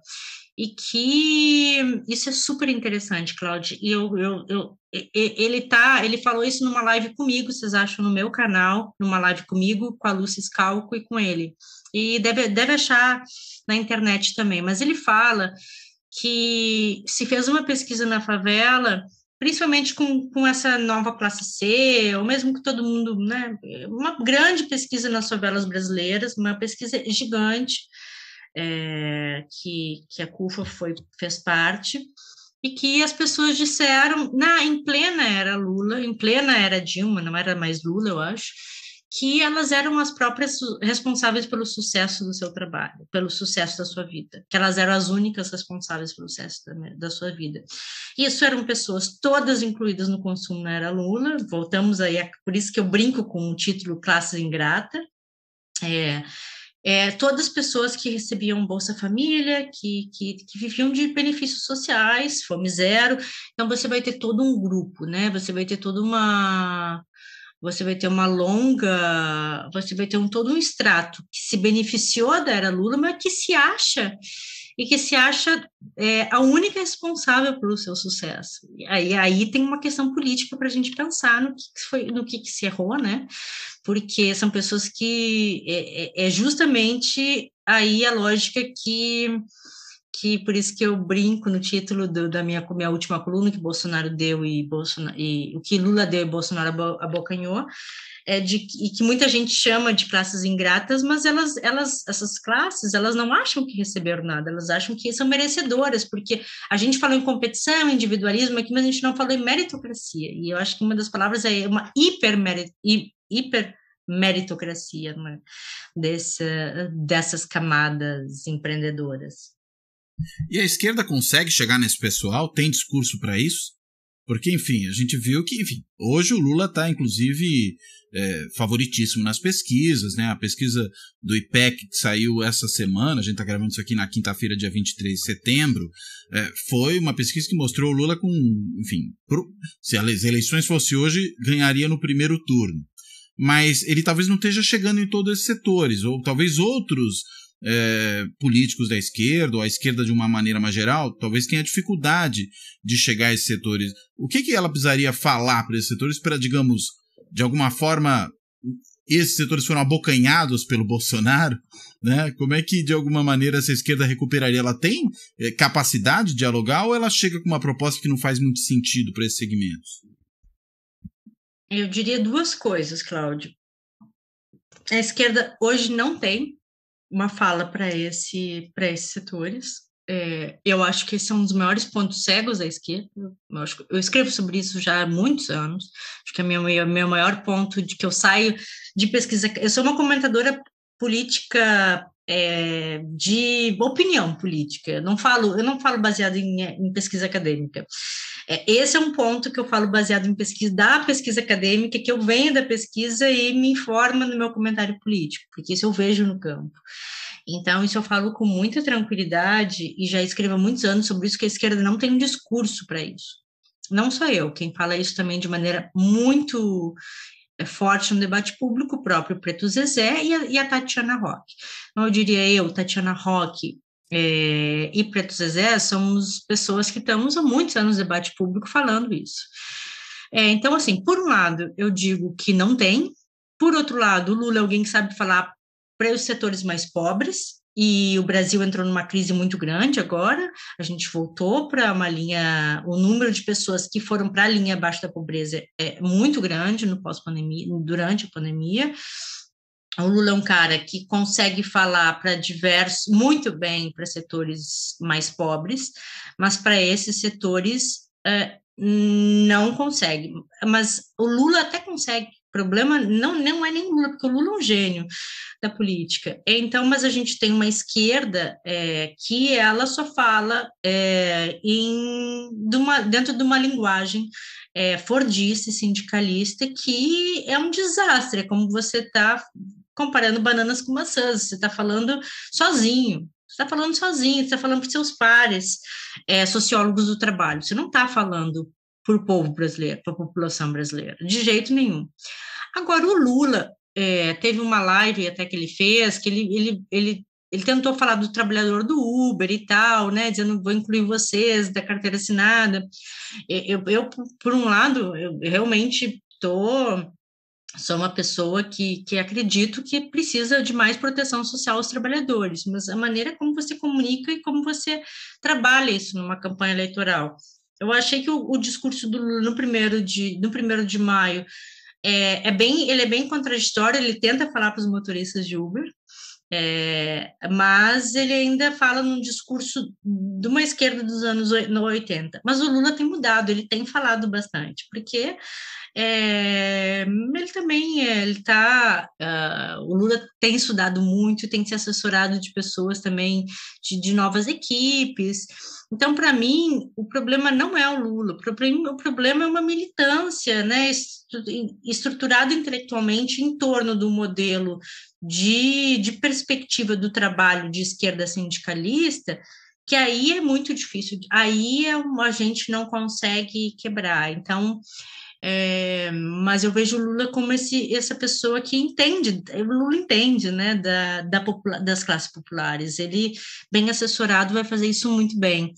e que isso é super interessante, Cláudio. E eu, eu, eu, ele tá, ele falou isso numa live comigo, vocês acham no meu canal, numa live comigo, com a Lucis Scalco e com ele. E deve, deve achar na internet também, mas ele fala que se fez uma pesquisa na favela, principalmente com, com essa nova classe C, ou mesmo que todo mundo, né, uma grande pesquisa nas favelas brasileiras, uma pesquisa gigante, é, que, que a CUFA foi, fez parte, e que as pessoas disseram, na, em plena era Lula, em plena era Dilma, não era mais Lula, eu acho, que elas eram as próprias responsáveis pelo sucesso do seu trabalho, pelo sucesso da sua vida, que elas eram as únicas responsáveis pelo sucesso da, da sua vida. Isso eram pessoas todas incluídas no consumo na era Lula, voltamos aí, por isso que eu brinco com o título Classe Ingrata, é, é, todas as pessoas que recebiam Bolsa Família, que, que, que, viviam de benefícios sociais, fome zero. Então, você vai ter todo um grupo, né? Você vai ter toda uma. Você vai ter uma longa. Você vai ter um, todo um extrato que se beneficiou da era Lula, mas que se acha e que se acha é, a única responsável pelo seu sucesso. E aí, aí tem uma questão política para a gente pensar no que, foi, no que, que se errou, né? porque são pessoas que é, é, é justamente aí a lógica que que por isso que eu brinco no título do, da minha, minha última coluna que Bolsonaro deu e, Bolsonaro, e o que Lula deu e Bolsonaro abocanhou, é de e que muita gente chama de classes ingratas, mas elas, elas, essas classes, elas não acham que receberam nada, elas acham que são merecedoras, porque a gente falou em competição, individualismo aqui, mas a gente não falou em meritocracia, e eu acho que uma das palavras é uma hiper, hiper meritocracia né? Desse, dessas camadas empreendedoras. E a esquerda consegue chegar nesse pessoal? Tem discurso para isso? Porque, enfim, a gente viu que, enfim, hoje o Lula está, inclusive, é, favoritíssimo nas pesquisas, né? A pesquisa do IPEC que saiu essa semana, a gente está gravando isso aqui na quinta-feira, dia 23 de setembro, é, foi uma pesquisa que mostrou o Lula com, enfim, pro, se as eleições fossem hoje, ganharia no primeiro turno mas ele talvez não esteja chegando em todos esses setores, ou talvez outros é, políticos da esquerda, ou a esquerda de uma maneira mais geral, talvez tenha dificuldade de chegar a esses setores. O que, que ela precisaria falar para esses setores para, digamos, de alguma forma, esses setores foram abocanhados pelo Bolsonaro? Né? Como é que, de alguma maneira, essa esquerda recuperaria? Ela tem é, capacidade de dialogar ou ela chega com uma proposta que não faz muito sentido para esses segmentos? Eu diria duas coisas, Cláudio. A esquerda hoje não tem uma fala para esse, esses setores. É, eu acho que esse é um dos maiores pontos cegos da esquerda. Eu, acho, eu escrevo sobre isso já há muitos anos. Acho que é meu, meu maior ponto de que eu saio de pesquisa. Eu sou uma comentadora política é, de opinião política. Eu não falo, eu não falo baseado em, em pesquisa acadêmica. É, esse é um ponto que eu falo baseado em pesquisa, da pesquisa acadêmica, que eu venho da pesquisa e me informa no meu comentário político, porque isso eu vejo no campo. Então, isso eu falo com muita tranquilidade e já escrevo há muitos anos sobre isso, que a esquerda não tem um discurso para isso. Não só eu, quem fala isso também de maneira muito é, forte no debate público, o próprio Preto Zezé e a, e a Tatiana Roque. Então, eu diria eu, Tatiana Roque, é, e pretos Zezé somos pessoas que estamos há muitos anos no debate público falando isso. É, então, assim, por um lado, eu digo que não tem, por outro lado, o Lula é alguém que sabe falar para os setores mais pobres, e o Brasil entrou numa crise muito grande agora. A gente voltou para uma linha, o número de pessoas que foram para a linha abaixo da pobreza é muito grande no pós-pandemia, durante a pandemia o Lula é um cara que consegue falar para diversos, muito bem para setores mais pobres, mas para esses setores é, não consegue. Mas o Lula até consegue. O problema não, não é nem o Lula, porque o Lula é um gênio da política. Então, mas a gente tem uma esquerda é, que ela só fala é, em, de uma, dentro de uma linguagem é, fordista e sindicalista, que é um desastre, é como você está comparando bananas com maçãs, você está falando sozinho, você está falando sozinho, você está falando para seus pares, é, sociólogos do trabalho, você não está falando para o povo brasileiro, para a população brasileira, de jeito nenhum. Agora, o Lula é, teve uma live até que ele fez, que ele, ele, ele, ele tentou falar do trabalhador do Uber e tal, né, dizendo, vou incluir vocês, da carteira assinada. Eu, eu por um lado, eu realmente estou sou uma pessoa que, que acredito que precisa de mais proteção social aos trabalhadores, mas a maneira como você comunica e como você trabalha isso numa campanha eleitoral. Eu achei que o, o discurso do Lula no primeiro de, no primeiro de maio é, é bem, ele é bem contraditório, ele tenta falar para os motoristas de Uber, é, mas ele ainda fala num discurso de uma esquerda dos anos 80. Mas o Lula tem mudado, ele tem falado bastante, porque é, ele também ele tá, uh, o Lula tem estudado muito, tem se assessorado de pessoas também de, de novas equipes. Então, para mim, o problema não é o Lula, o problema é uma militância, né, estruturada intelectualmente em torno do modelo de, de perspectiva do trabalho de esquerda sindicalista, que aí é muito difícil, aí é a gente não consegue quebrar. Então, é, mas eu vejo o Lula como esse, essa pessoa que entende, o Lula entende, né, da, da popula das classes populares. Ele, bem assessorado, vai fazer isso muito bem.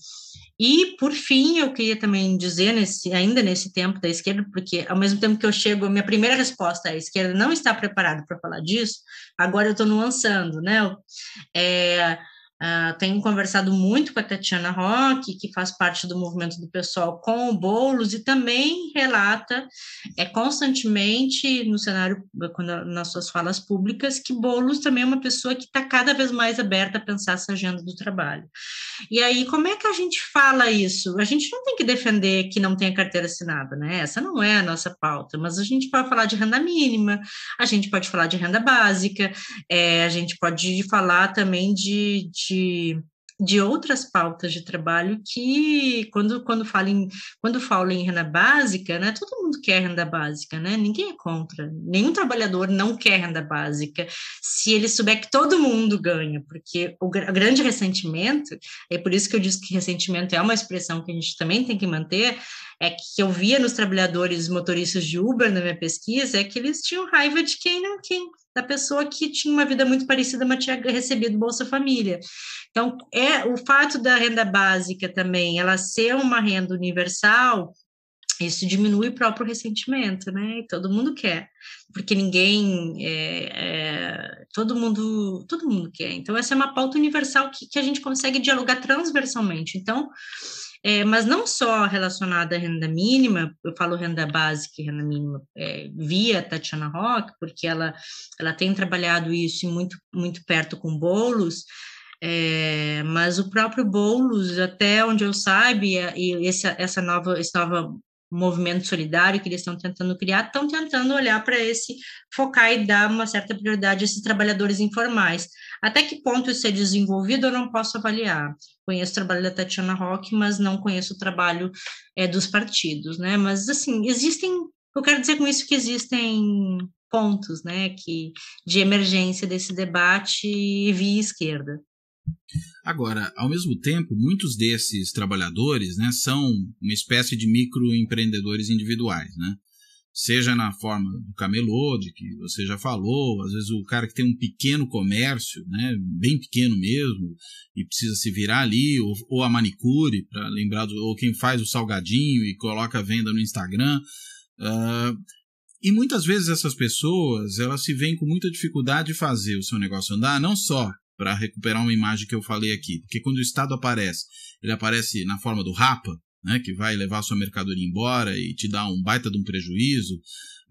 E, por fim, eu queria também dizer, nesse, ainda nesse tempo da esquerda, porque ao mesmo tempo que eu chego, a minha primeira resposta é a esquerda não está preparada para falar disso, agora eu estou nuançando, né? É, Uh, tenho conversado muito com a Tatiana Roque, que faz parte do movimento do pessoal com o Boulos, e também relata é, constantemente no cenário, quando, nas suas falas públicas, que Boulos também é uma pessoa que está cada vez mais aberta a pensar essa agenda do trabalho. E aí, como é que a gente fala isso? A gente não tem que defender que não tenha carteira assinada, né? Essa não é a nossa pauta, mas a gente pode falar de renda mínima, a gente pode falar de renda básica, é, a gente pode falar também de, de de de outras pautas de trabalho que quando quando falam quando falam em renda básica, né, todo mundo quer renda básica, né? Ninguém é contra. Nenhum trabalhador não quer renda básica se ele souber que todo mundo ganha, porque o grande ressentimento, é por isso que eu disse que ressentimento é uma expressão que a gente também tem que manter, é que eu via nos trabalhadores motoristas de Uber na minha pesquisa é que eles tinham raiva de quem não quem da pessoa que tinha uma vida muito parecida, mas tinha recebido Bolsa Família. Então, é o fato da renda básica também, ela ser uma renda universal, isso diminui o próprio ressentimento, né? E todo mundo quer, porque ninguém, é, é, todo mundo, todo mundo quer. Então essa é uma pauta universal que, que a gente consegue dialogar transversalmente. Então é, mas não só relacionada à renda mínima, eu falo renda básica e renda mínima é, via Tatiana Rock, porque ela, ela tem trabalhado isso muito, muito perto com bolos. É, mas o próprio Boulos, até onde eu saiba, e essa, essa nova, esse novo movimento solidário que eles estão tentando criar, estão tentando olhar para esse, focar e dar uma certa prioridade a esses trabalhadores informais. Até que ponto isso é desenvolvido, eu não posso avaliar. Conheço o trabalho da Tatiana Rock, mas não conheço o trabalho é, dos partidos, né? Mas, assim, existem, eu quero dizer com isso que existem pontos, né, que, de emergência desse debate via esquerda. Agora, ao mesmo tempo, muitos desses trabalhadores né, são uma espécie de microempreendedores individuais, né? Seja na forma do camelô, de que você já falou, às vezes o cara que tem um pequeno comércio, né, bem pequeno mesmo, e precisa se virar ali, ou, ou a manicure, para lembrar, do, ou quem faz o salgadinho e coloca a venda no Instagram. Uh, e muitas vezes essas pessoas, elas se veem com muita dificuldade de fazer o seu negócio andar, não só para recuperar uma imagem que eu falei aqui. Porque quando o Estado aparece, ele aparece na forma do rapa, né, que vai levar sua mercadoria embora e te dá um baita de um prejuízo,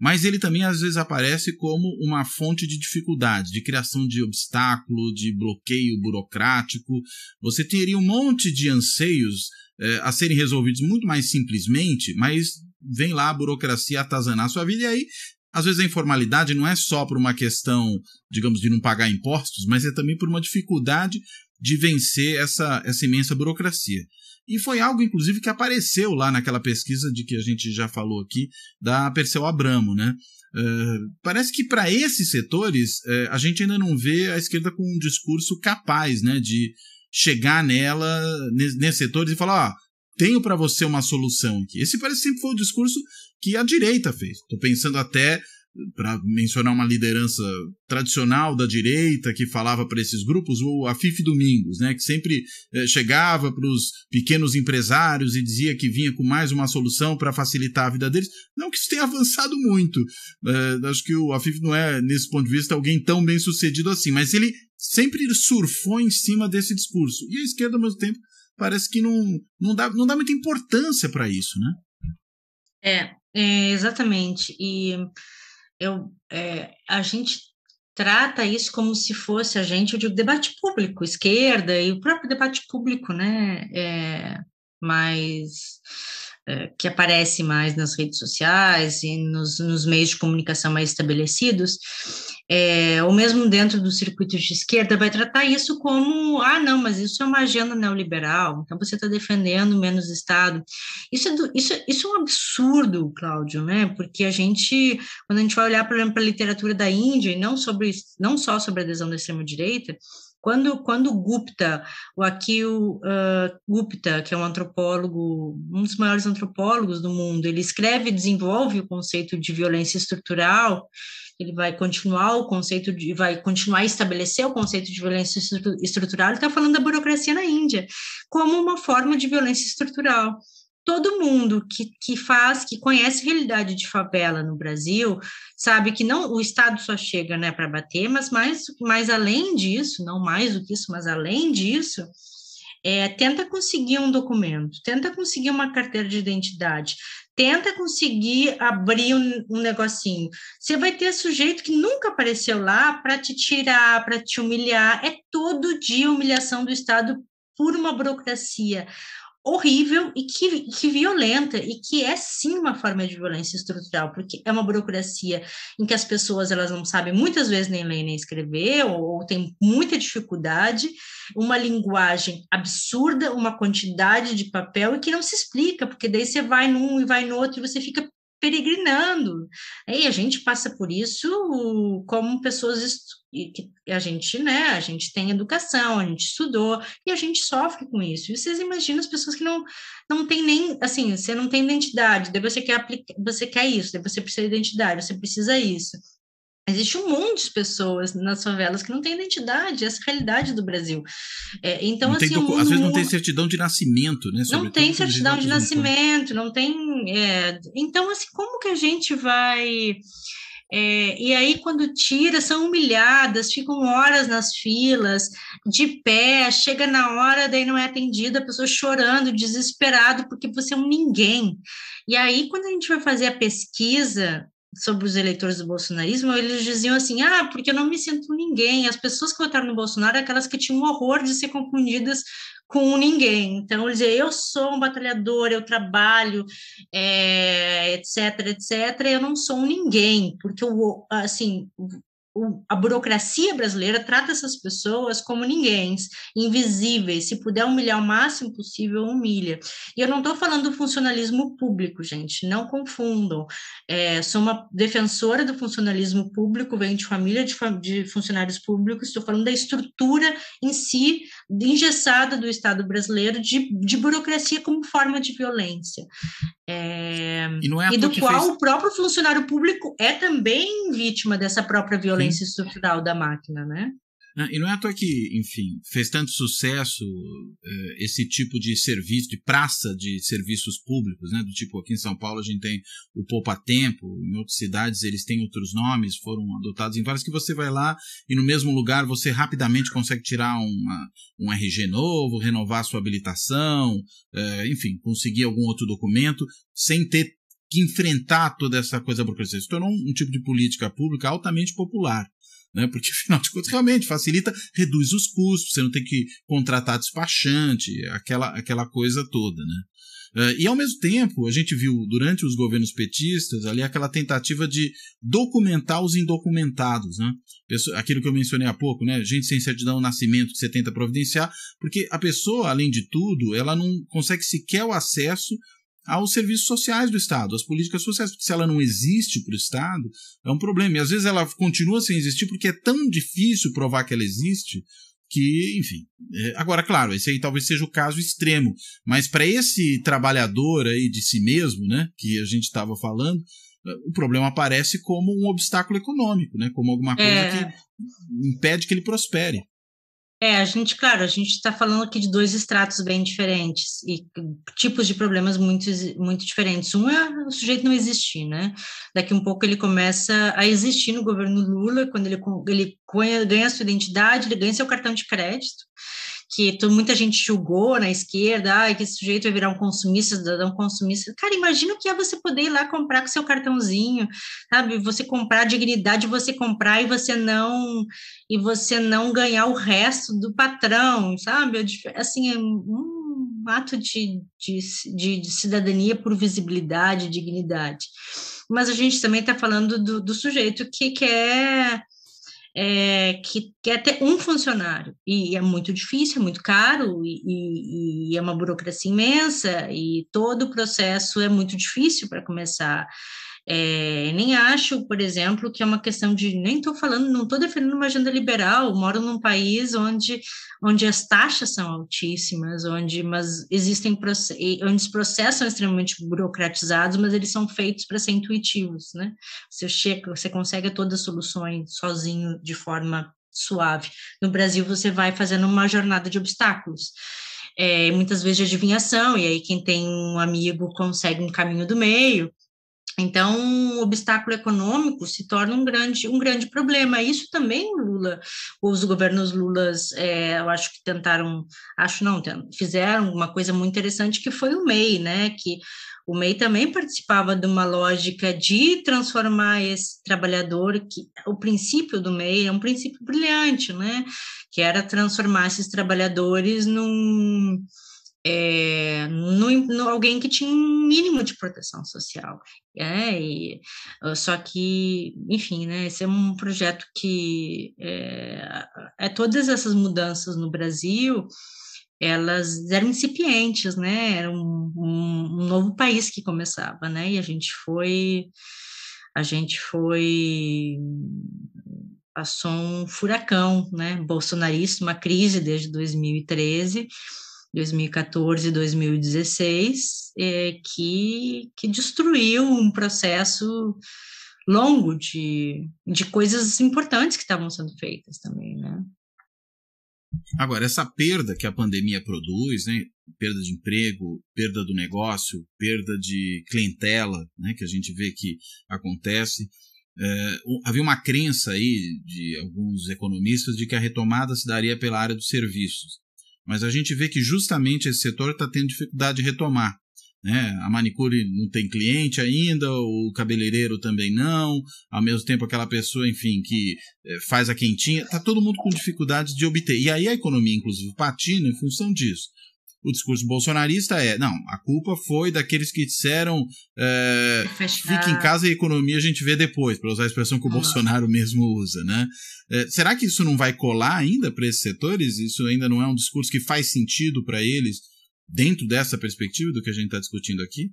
mas ele também às vezes aparece como uma fonte de dificuldade, de criação de obstáculo, de bloqueio burocrático. Você teria um monte de anseios eh, a serem resolvidos muito mais simplesmente, mas vem lá a burocracia atazanar a sua vida e aí às vezes a informalidade não é só por uma questão, digamos, de não pagar impostos, mas é também por uma dificuldade de vencer essa, essa imensa burocracia. E foi algo, inclusive, que apareceu lá naquela pesquisa de que a gente já falou aqui, da Perseu Abramo, né? Uh, parece que para esses setores uh, a gente ainda não vê a esquerda com um discurso capaz né, de chegar nela, nesses setores e falar: ó, tenho para você uma solução aqui. Esse parece sempre foi o discurso que a direita fez. Estou pensando até para mencionar uma liderança tradicional da direita que falava para esses grupos, o Afif Domingos, né, que sempre eh, chegava para os pequenos empresários e dizia que vinha com mais uma solução para facilitar a vida deles. Não que isso tenha avançado muito. Eh, acho que o Afif não é, nesse ponto de vista, alguém tão bem sucedido assim, mas ele sempre surfou em cima desse discurso. E a esquerda, ao mesmo tempo, parece que não, não, dá, não dá muita importância para isso, né? É, é, exatamente. E eu, é, a gente trata isso como se fosse a gente, eu digo, debate público, esquerda e o próprio debate público, né? É, mas é, que aparece mais nas redes sociais e nos, nos meios de comunicação mais estabelecidos, é, ou mesmo dentro do circuito de esquerda, vai tratar isso como, ah, não, mas isso é uma agenda neoliberal, então você está defendendo menos Estado. Isso é, do, isso, isso é um absurdo, Cláudio, né? porque a gente, quando a gente vai olhar, por exemplo, para a literatura da Índia, e não, sobre, não só sobre a adesão da extrema-direita, quando, quando Gupta, o Akil uh, Gupta, que é um antropólogo, um dos maiores antropólogos do mundo, ele escreve e desenvolve o conceito de violência estrutural, ele vai continuar o conceito de, vai continuar a estabelecer o conceito de violência estrutural, ele está falando da burocracia na Índia, como uma forma de violência estrutural todo mundo que, que faz, que conhece realidade de favela no Brasil, sabe que não o Estado só chega né, para bater, mas mais, mais além disso, não mais do que isso, mas além disso, é, tenta conseguir um documento, tenta conseguir uma carteira de identidade, tenta conseguir abrir um, um negocinho. Você vai ter sujeito que nunca apareceu lá para te tirar, para te humilhar. É todo dia humilhação do Estado por uma burocracia horrível e que, que violenta e que é sim uma forma de violência estrutural porque é uma burocracia em que as pessoas elas não sabem muitas vezes nem ler nem escrever ou, ou tem muita dificuldade uma linguagem absurda uma quantidade de papel e que não se explica porque daí você vai num e vai no outro e você fica peregrinando. E a gente passa por isso como pessoas que a gente, né, a gente tem educação, a gente estudou e a gente sofre com isso. E vocês imaginam as pessoas que não não tem nem, assim, você não tem identidade, daí você quer aplicar, você quer isso, daí você precisa de identidade, você precisa isso. Existe um monte de pessoas nas favelas que não têm identidade, essa é a realidade do Brasil. É, então, assim, mundo... às vezes não tem certidão de nascimento, né? não tem certidão de nascimento, não tem. É... Então, assim, como que a gente vai. É, e aí, quando tira, são humilhadas, ficam horas nas filas, de pé, chega na hora, daí não é atendida, a pessoa chorando, desesperado, porque você é um ninguém. E aí, quando a gente vai fazer a pesquisa sobre os eleitores do bolsonarismo, eles diziam assim: ah, porque eu não me sinto ninguém. As pessoas que votaram no Bolsonaro eram aquelas que tinham um horror de ser confundidas com ninguém. Então, eles diziam eu sou um batalhador, eu trabalho, é, etc, etc. Eu não sou um ninguém, porque o assim, a burocracia brasileira trata essas pessoas como ninguém, invisíveis. Se puder humilhar o máximo possível, humilha. E eu não estou falando do funcionalismo público, gente, não confundam. É, sou uma defensora do funcionalismo público, venho de família de, de funcionários públicos, estou falando da estrutura em si, engessada do Estado brasileiro, de, de burocracia como forma de violência. É, e, é e do qual fez... o próprio funcionário público é também vítima dessa própria violência componente uhum. estrutural da máquina, né? E não é à toa que, enfim, fez tanto sucesso eh, esse tipo de serviço, de praça de serviços públicos, né? Do tipo, aqui em São Paulo a gente tem o Poupa Tempo, em outras cidades eles têm outros nomes, foram adotados em várias, que você vai lá e no mesmo lugar você rapidamente consegue tirar uma, um RG novo, renovar sua habilitação, eh, enfim, conseguir algum outro documento, sem ter que enfrentar toda essa coisa burocrática. Se tornou um, um tipo de política pública altamente popular. Né? Porque, afinal de contas, realmente facilita, reduz os custos, você não tem que contratar despachante, aquela, aquela coisa toda. Né? Uh, e, ao mesmo tempo, a gente viu durante os governos petistas ali aquela tentativa de documentar os indocumentados. Né? Pessoa, aquilo que eu mencionei há pouco, né? gente sem certidão nascimento que você tenta providenciar, porque a pessoa, além de tudo, ela não consegue sequer o acesso aos serviços sociais do Estado, às políticas sociais. Porque se ela não existe para o Estado, é um problema. E às vezes ela continua sem existir porque é tão difícil provar que ela existe que, enfim. É, agora, claro, esse aí talvez seja o caso extremo, mas para esse trabalhador aí de si mesmo, né, que a gente estava falando, é, o problema aparece como um obstáculo econômico, né, como alguma coisa é. que impede que ele prospere. É, a gente, claro, a gente está falando aqui de dois estratos bem diferentes e tipos de problemas muito, muito diferentes. Um é o sujeito não existir, né? Daqui um pouco ele começa a existir no governo Lula, quando ele, ele ganha sua identidade, ele ganha seu cartão de crédito que muita gente julgou na esquerda, ah, que esse sujeito vai virar um consumista, cidadão consumista. Cara, imagina o que é você poder ir lá comprar com seu cartãozinho, sabe? Você comprar a dignidade, você comprar e você não e você não ganhar o resto do patrão, sabe? É assim, é um ato de, de, de, de cidadania por visibilidade, dignidade. Mas a gente também está falando do, do sujeito que quer é, que quer é ter um funcionário. E é muito difícil, é muito caro, e, e, e é uma burocracia imensa, e todo o processo é muito difícil para começar. É, nem acho, por exemplo, que é uma questão de. Nem estou falando, não estou defendendo uma agenda liberal. Moro num país onde, onde as taxas são altíssimas, onde mas existem onde os processos são extremamente burocratizados, mas eles são feitos para ser intuitivos, né? Você chega, você consegue todas as soluções sozinho de forma suave. No Brasil, você vai fazendo uma jornada de obstáculos. É, muitas vezes de adivinhação, e aí quem tem um amigo consegue um caminho do meio, então, o obstáculo econômico se torna um grande, um grande problema. Isso também Lula, os governos Lulas, é, eu acho que tentaram, acho não, fizeram uma coisa muito interessante que foi o MEI, né? Que o MEI também participava de uma lógica de transformar esse trabalhador, que o princípio do MEI é um princípio brilhante, né? Que era transformar esses trabalhadores num é, no, no, alguém que tinha um mínimo de proteção social. É, e, ah, só que, enfim, né, esse é um projeto que é, é, é todas essas mudanças no Brasil elas eram incipientes, né? Era um, um, um novo país que começava, né? E a gente foi, a gente foi passou um furacão, né? Bolsonarista, uma crise desde 2013 2014 e 2016, é, que, que destruiu um processo longo de, de coisas importantes que estavam sendo feitas também, né? Agora, essa perda que a pandemia produz, né, perda de emprego, perda do negócio, perda de clientela, né, que a gente vê que acontece, é, havia uma crença aí de alguns economistas de que a retomada se daria pela área dos serviços mas a gente vê que justamente esse setor está tendo dificuldade de retomar. Né? A manicure não tem cliente ainda, o cabeleireiro também não, ao mesmo tempo aquela pessoa, enfim, que eh, faz a quentinha, está todo mundo com dificuldade de obter. E aí a economia, inclusive, patina em função disso o discurso bolsonarista é: não, a culpa foi daqueles que disseram é, fique em casa e economia a gente vê depois, para usar a expressão que o Bolsonaro mesmo usa, né? É, será que isso não vai colar ainda para esses setores? Isso ainda não é um discurso que faz sentido para eles dentro dessa perspectiva do que a gente está discutindo aqui?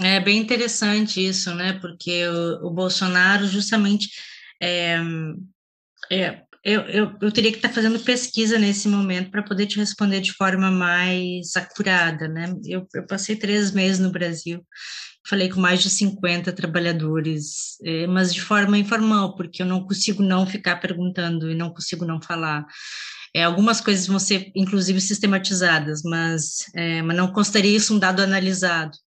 É bem interessante isso, né? Porque o, o Bolsonaro justamente eh, é, é, eu, eu, eu teria que estar tá fazendo pesquisa nesse momento para poder te responder de forma mais acurada, né? Eu, eu passei três meses no Brasil, falei com mais de 50 trabalhadores, eh, mas de forma informal, porque eu não consigo não ficar perguntando e não consigo não falar. É, algumas coisas vão ser, inclusive, sistematizadas, mas, é, mas não constaria isso um dado analisado.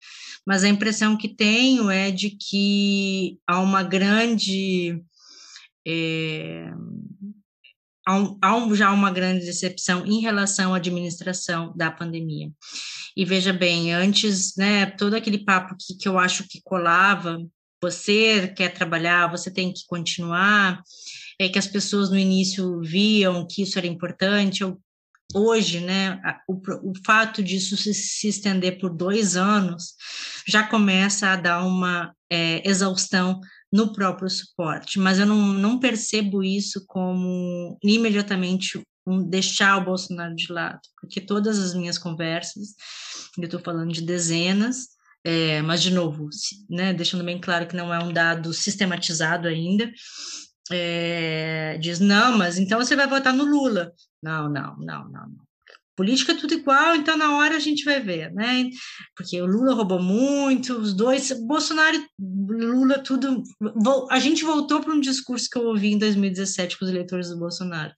Mas a impressão que tenho é de que há uma grande. É, há, um, há já uma grande decepção em relação à administração da pandemia. E veja bem, antes, né, todo aquele papo que, que eu acho que colava, você quer trabalhar, você tem que continuar, é que as pessoas no início viam que isso era importante. Eu, hoje, né, o, o fato disso se, se, estender por dois anos já começa a dar uma é, exaustão no próprio suporte, mas eu não, não percebo isso como imediatamente um deixar o Bolsonaro de lado, porque todas as minhas conversas, eu estou falando de dezenas, é, mas de novo, né, deixando bem claro que não é um dado sistematizado ainda, é, diz, não, mas então você vai votar no Lula. Não, não, não, não, não. Política é tudo igual, então na hora a gente vai ver, né? Porque o Lula roubou muito, os dois, Bolsonaro, Lula, tudo. A gente voltou para um discurso que eu ouvi em 2017 com os eleitores do Bolsonaro.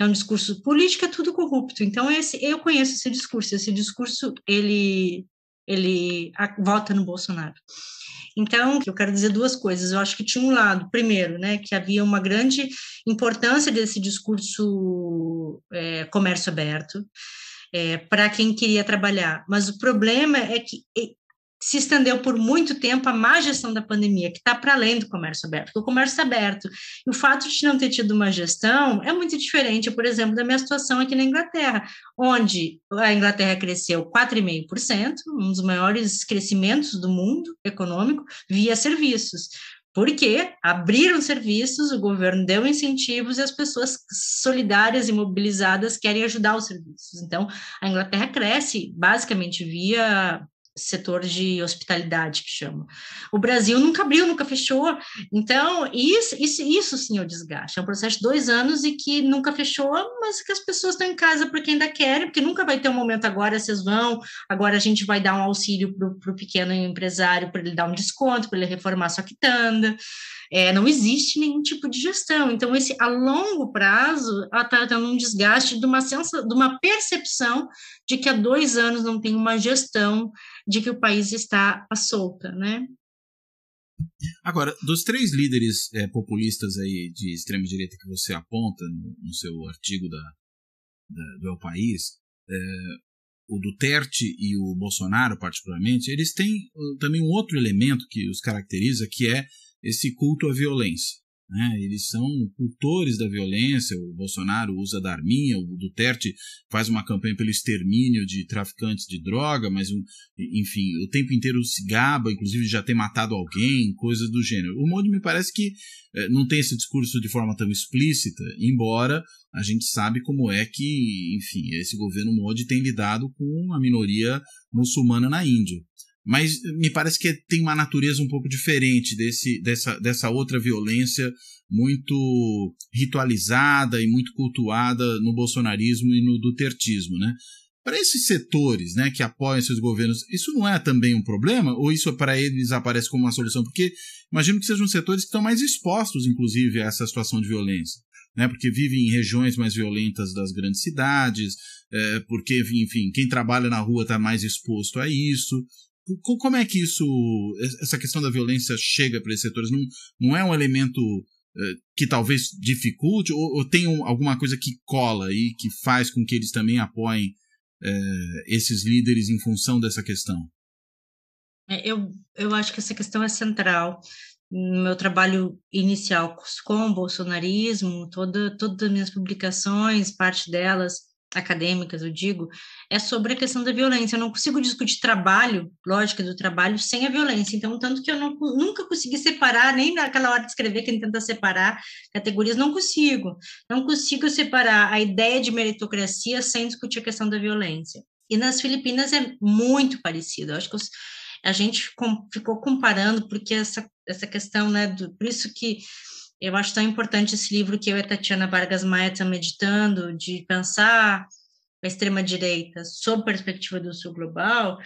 É um discurso política é tudo corrupto. Então esse, eu conheço esse discurso. Esse discurso ele ele vota no Bolsonaro. Então, eu quero dizer duas coisas. Eu acho que tinha um lado, primeiro, né, que havia uma grande importância desse discurso é, comércio aberto, é, para quem queria trabalhar. Mas o problema é que se estendeu por muito tempo a má gestão da pandemia, que está para além do comércio aberto, porque o comércio aberto. E o fato de não ter tido uma gestão é muito diferente, por exemplo, da minha situação aqui na Inglaterra, onde a Inglaterra cresceu 4,5%, um dos maiores crescimentos do mundo econômico, via serviços. Porque abriram serviços, o governo deu incentivos e as pessoas solidárias e mobilizadas querem ajudar os serviços. Então, a Inglaterra cresce basicamente via setor de hospitalidade que chama. O Brasil nunca abriu, nunca fechou. Então, isso, isso, isso sim é o desgaste. É um processo de dois anos e que nunca fechou, mas que as pessoas estão em casa porque ainda querem, porque nunca vai ter um momento agora, vocês vão, agora a gente vai dar um auxílio para o pequeno empresário para ele dar um desconto, para ele reformar sua quitanda. É, não existe nenhum tipo de gestão. Então, esse a longo prazo está tendo um desgaste de uma, sensa, de uma percepção de que há dois anos não tem uma gestão de que o país está à solta, né? Agora, dos três líderes é, populistas aí de extrema direita que você aponta no, no seu artigo da, da, do El País, é, o Duterte e o Bolsonaro, particularmente, eles têm uh, também um outro elemento que os caracteriza, que é esse culto à violência. Né? Eles são cultores da violência. O Bolsonaro usa da arminha, o Duterte faz uma campanha pelo extermínio de traficantes de droga, mas, um, enfim, o tempo inteiro se gaba, inclusive, de já ter matado alguém, coisas do gênero. O Modi me parece que é, não tem esse discurso de forma tão explícita, embora a gente sabe como é que, enfim, esse governo Modi tem lidado com a minoria muçulmana na Índia. Mas me parece que tem uma natureza um pouco diferente desse, dessa, dessa outra violência muito ritualizada e muito cultuada no bolsonarismo e no dutertismo, né? Para esses setores né, que apoiam esses governos, isso não é também um problema? Ou isso para eles aparece como uma solução? Porque imagino que sejam setores que estão mais expostos, inclusive, a essa situação de violência. Né, porque vivem em regiões mais violentas das grandes cidades, é, porque, enfim, quem trabalha na rua está mais exposto a isso. Como é que isso, essa questão da violência chega para esses setores? Não, não é um elemento eh, que talvez dificulte ou, ou tem um, alguma coisa que cola aí, que faz com que eles também apoiem eh, esses líderes em função dessa questão? É, eu, eu acho que essa questão é central no meu trabalho inicial com o bolsonarismo, toda, todas as minhas publicações, parte delas acadêmicas, eu digo, é sobre a questão da violência. Eu não consigo discutir trabalho, lógica do trabalho, sem a violência. Então, tanto que eu não, nunca consegui separar, nem naquela hora de escrever, quem tenta separar categorias, não consigo. Não consigo separar a ideia de meritocracia sem discutir a questão da violência. E nas Filipinas é muito parecido. Eu acho que os, a gente com, ficou comparando, porque essa, essa questão, né, do, por isso que eu acho tão importante esse livro que eu e a Tatiana Vargas Maia estamos meditando, de pensar a extrema-direita sob perspectiva do sul global,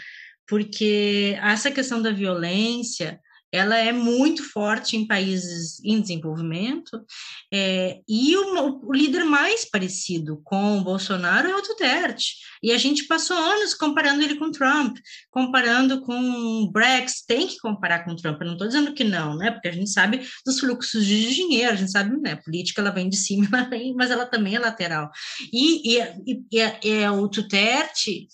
porque essa questão da violência, ela é muito forte em países em desenvolvimento, é, e o, o, líder mais parecido com o Bolsonaro é o Duterte, e a gente passou anos comparando ele com Trump, comparando com o Brexit, tem que comparar com Trump, eu não estou dizendo que não, né, porque a gente sabe dos fluxos de dinheiro, a gente sabe, né, a política ela vem de cima, ela vem, mas ela também é lateral, e, e, e, e é, é o Duterte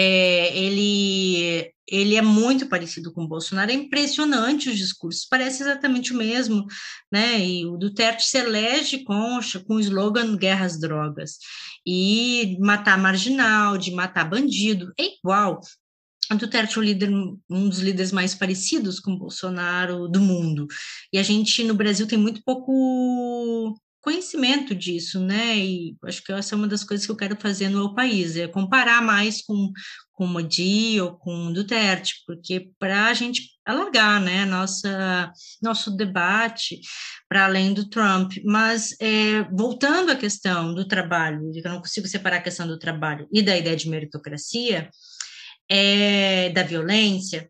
é, ele, ele é muito parecido com Bolsonaro, é impressionante os discursos, parece exatamente o mesmo, né? E o Duterte se elege com, com o slogan Guerra às Drogas, e matar marginal, de matar bandido, é igual. O Duterte é o líder, um dos líderes mais parecidos com Bolsonaro do mundo. E a gente, no Brasil, tem muito pouco conhecimento disso, né? E acho que essa é uma das coisas que eu quero fazer no meu país, é comparar mais com, com o Modi ou com o Duterte, porque para a gente alargar, né, nossa, nosso debate para além do Trump. Mas é, voltando à questão do trabalho, eu não consigo separar a questão do trabalho e da ideia de meritocracia, é, da violência,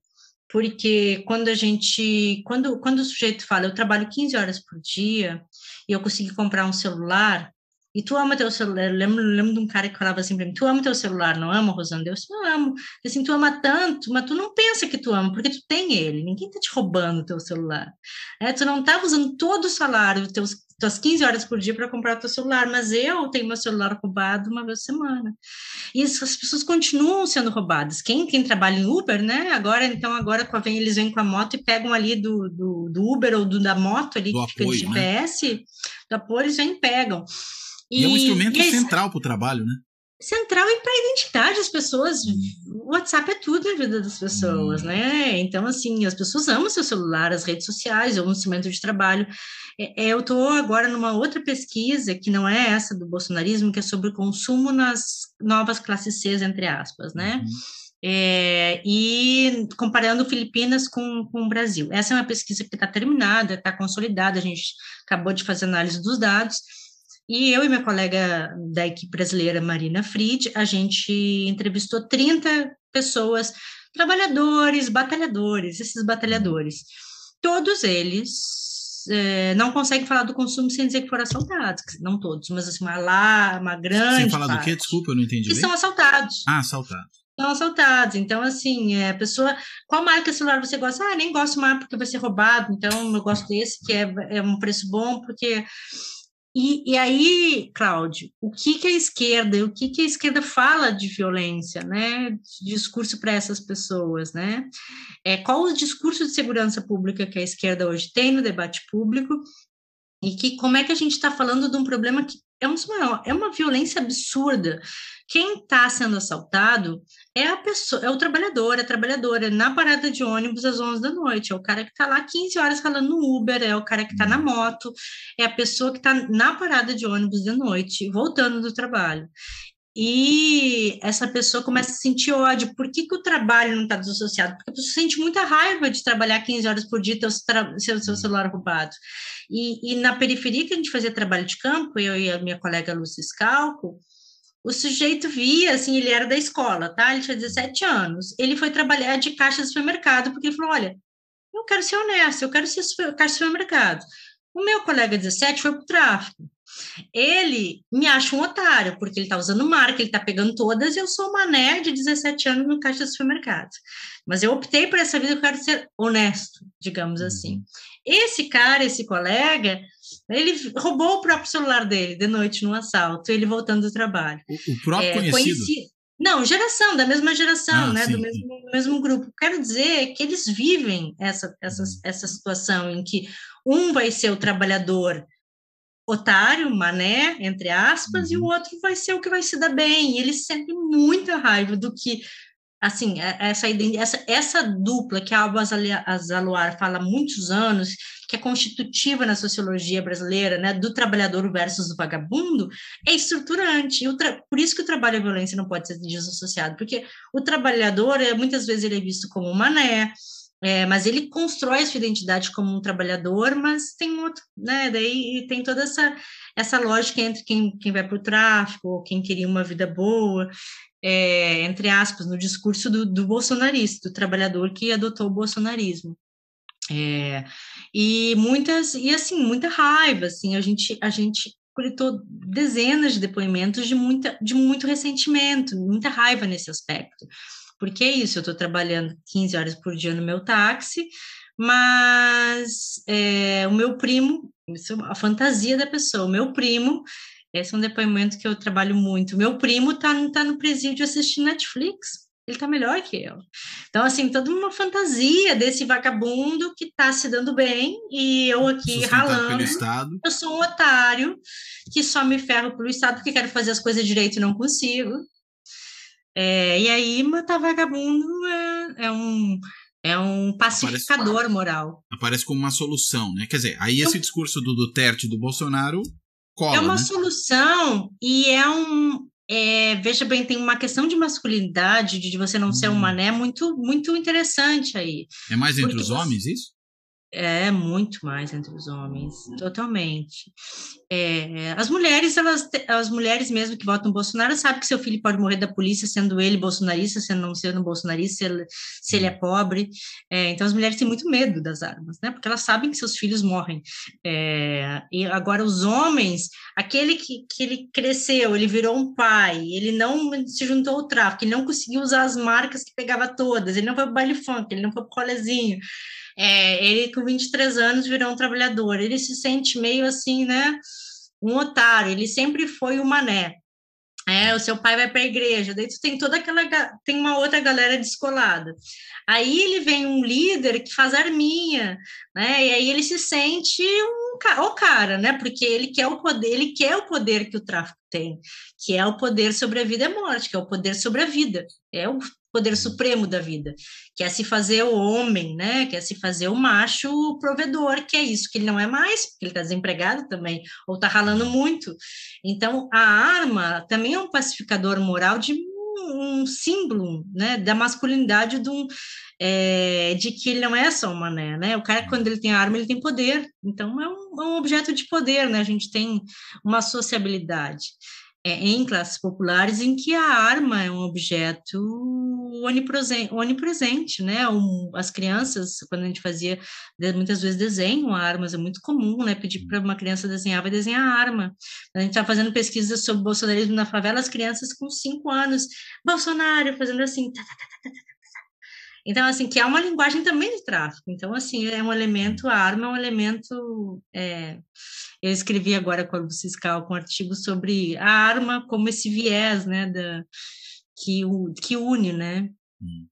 porque quando a gente, quando, quando o sujeito fala, eu trabalho 15 horas por dia e eu consegui comprar um celular, e tu ama teu celular, eu lembro, lembro de um cara que falava assim para mim, tu ama teu celular, não ama, Rosana? Eu disse, não amo, assim, tu ama tanto, mas tu não pensa que tu ama, porque tu tem ele, ninguém tá te roubando teu celular, é, tu não tá usando todo o salário, teus tuas 15 horas por dia para comprar teu celular, mas eu tenho meu celular roubado uma vez por semana. E as pessoas continuam sendo roubadas. Quem, quem trabalha em Uber, né? Agora, então, agora vem, eles vêm com a moto e pegam ali do, do, do Uber ou do, da moto ali, do que apoio, fica de GPS, né? do apoio, eles vêm e pegam. E, é e é um instrumento e central para o trabalho, né? central e para a identidade das pessoas. O WhatsApp é tudo na vida das pessoas, uhum. né? Então, assim, as pessoas amam seu celular, as redes sociais, é um instrumento de trabalho. É, é, eu estou agora numa outra pesquisa, que não é essa do bolsonarismo, que é sobre o consumo nas novas classes C, entre aspas, né? Uhum. É, e comparando Filipinas com, com o Brasil. Essa é uma pesquisa que está terminada, está consolidada, a gente acabou de fazer análise dos dados, e eu e minha colega da equipe brasileira, Marina Fried, a gente entrevistou 30 pessoas, trabalhadores, batalhadores, esses batalhadores. Todos eles é, não conseguem falar do consumo sem dizer que foram assaltados. Não todos, mas assim, uma, lá, uma grande. Sem falar parte, do quê? Desculpa, eu não entendi. Que bem. são assaltados. Ah, assaltados são assaltados. Então, assim, é, a pessoa. Qual marca celular você gosta? Ah, nem gosto mais porque vai ser roubado, então eu gosto desse, que é, é um preço bom, porque e, e aí, Cláudio, o que, que a esquerda o que, que a esquerda fala de violência, né? De discurso para essas pessoas, né? É, qual o discurso de segurança pública que a esquerda hoje tem no debate público? E que como é que a gente está falando de um problema que é, um, é uma violência absurda, quem está sendo assaltado é a pessoa, é o trabalhador, é a trabalhadora é na parada de ônibus às 11 da noite, é o cara que está lá 15 horas falando no Uber, é o cara que está na uhum. moto, é a pessoa que está na parada de ônibus de noite, voltando do trabalho e essa pessoa começa a sentir ódio. Por que, que o trabalho não está desassociado? Porque a pessoa sente muita raiva de trabalhar 15 horas por dia e ter o seu, seu uhum. celular roubado. E, e, na periferia que a gente fazia trabalho de campo, eu e a minha colega Lúcia Scalco, o sujeito via, assim, ele era da escola, tá? Ele tinha 17 anos. Ele foi trabalhar de caixa de supermercado, porque ele falou: olha, eu quero ser honesto, eu quero ser super, caixa de supermercado. O meu colega 17 foi para o tráfico. Ele me acha um otário, porque ele tá usando marca, ele tá pegando todas, e eu sou uma nerd de 17 anos no caixa do supermercado. Mas eu optei por essa vida, eu quero ser honesto, digamos uhum. assim. Esse cara, esse colega, ele roubou o próprio celular dele de noite num assalto, ele voltando do trabalho. O, o próprio é, conhecido? Conheci... Não, geração, da mesma geração, ah, né? Sim. Do mesmo, do mesmo grupo. Quero dizer que eles vivem essa, essa, uhum. essa situação em que um vai ser o trabalhador otário, mané, entre aspas, e o uhum. outro vai ser o que vai se dar bem. E ele sente muita raiva do que, assim, é, essa, essa, essa dupla que a Alba Azaluar fala há muitos anos, que é constitutiva na sociologia brasileira, né, do trabalhador versus do vagabundo, é estruturante. Por isso que o trabalho e a violência não pode ser desassociado, porque o trabalhador, é, muitas vezes, ele é visto como um mané, é, mas ele constrói sua identidade como um trabalhador, mas tem outro, né? Daí tem toda essa, essa lógica entre quem, quem vai para o tráfico, ou quem queria uma vida boa, é, entre aspas, no discurso do, do bolsonarista, do trabalhador que adotou o bolsonarismo. É, e muitas, e assim, muita raiva, assim, a gente, a gente coletou dezenas de depoimentos de, muita, de muito ressentimento, muita raiva nesse aspecto. Porque é isso, eu estou trabalhando 15 horas por dia no meu táxi, mas é, o meu primo, isso é a fantasia da pessoa, o meu primo, esse é um depoimento que eu trabalho muito, meu primo está tá no presídio assistindo Netflix, ele está melhor que eu. Então, assim, toda uma fantasia desse vagabundo que está se dando bem e eu aqui ralando. Eu sou um otário que só me ferro pelo Estado porque quero fazer as coisas direito e não consigo. É, e aí matar vagabundo é, é, um, é um pacificador aparece, moral. Aparece como uma solução, né? Quer dizer, aí esse discurso do Duterte do Bolsonaro cola. É uma né? solução e é um. É, veja bem, tem uma questão de masculinidade, de você não hum. ser um mané, muito, muito interessante aí. É mais entre Porque os homens isso? É muito mais entre os homens, totalmente. É, as mulheres, elas, as mulheres mesmo que votam Bolsonaro, sabem que seu filho pode morrer da polícia, sendo ele bolsonarista, sendo não sendo bolsonarista, se ele, se ele é uhum. pobre. É, então as mulheres têm muito medo das armas, né? Porque elas sabem que seus filhos morrem. É, e agora os homens, aquele que, que ele cresceu, ele virou um pai, ele não se juntou ao tráfico, ele não conseguiu usar as marcas que pegava todas, ele não foi para o baile funk, ele não foi para o colezinho. É, ele, com 23 anos, virou um trabalhador. Ele se sente meio assim, né? Um otário. Ele sempre foi o mané. É, o seu pai vai para a igreja, daí tu tem toda aquela tem uma outra galera descolada. Aí ele vem um líder que faz arminha, né? E aí ele se sente um o cara, né? Porque ele quer o poder, ele quer o poder que o tráfico tem, que é o poder sobre a vida e morte, que é o poder sobre a vida. É o poder supremo da vida, quer é se fazer o homem, né? Quer é se fazer o macho provedor, que é isso que ele não é mais, porque ele está desempregado também, ou está ralando muito. Então, a arma também é um pacificador moral de um símbolo, né? Da masculinidade de um é, de que ele não é só uma né? O cara, quando ele tem arma, ele tem poder. Então, é um, é um objeto de poder, né? A gente tem uma sociabilidade. É, em classes populares em que a arma é um objeto o onipresente, né? as crianças, quando a gente fazia, muitas vezes desenham armas, é muito comum, né? Pedir para uma criança desenhar, vai desenhar arma. A gente está fazendo pesquisa sobre bolsonarismo na favela, as crianças com cinco anos, Bolsonaro, fazendo assim, tá tá tá, tá, tá, tá, então, assim, que é uma linguagem também de tráfico. Então, assim, é um elemento, a arma é um elemento. É... eu escrevi agora com o fiscal um artigo sobre a arma como esse viés, né, da, que, que une, né? Hum.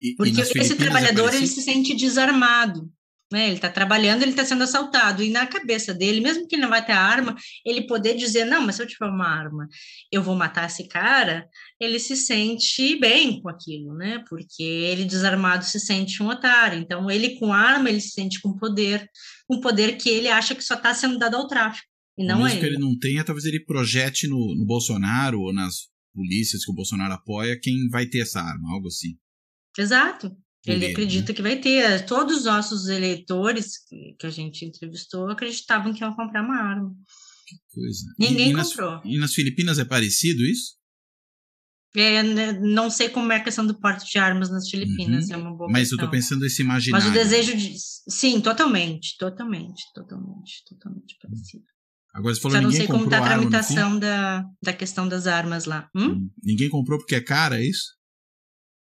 E, Porque e esse trabalhador ele se sente desarmado. Né? Ele está trabalhando, ele está sendo assaltado. E na cabeça dele, mesmo que ele não vai ter arma, ele poder dizer: Não, mas se eu tiver uma arma, eu vou matar esse cara. Ele se sente bem com aquilo, né? Porque ele desarmado se sente um otário. Então, ele com arma, ele se sente com poder, um poder que ele acha que só está sendo dado ao tráfico. E não Mesmo é ele. que ele não tenha, talvez ele projete no, no Bolsonaro ou nas polícias que o Bolsonaro apoia, quem vai ter essa arma, algo assim. Exato. Ele, Ele né? acredita né? que vai ter. Todos os nossos eleitores que a gente entrevistou acreditavam que iam comprar uma arma. Que coisa. Ninguém e, e comprou. e nas Filipinas é parecido isso? É, né, não sei como é a questão do porte de armas nas Filipinas, uhum. é uma boa Mas questão. eu tô pensando esse imaginário. Mas o desejo de... Sim, totalmente, totalmente, totalmente, totalmente parecido. Agora você falou Só não sei como está a tramitação da, da questão das armas lá. Hum? Ninguém comprou porque é cara, é isso?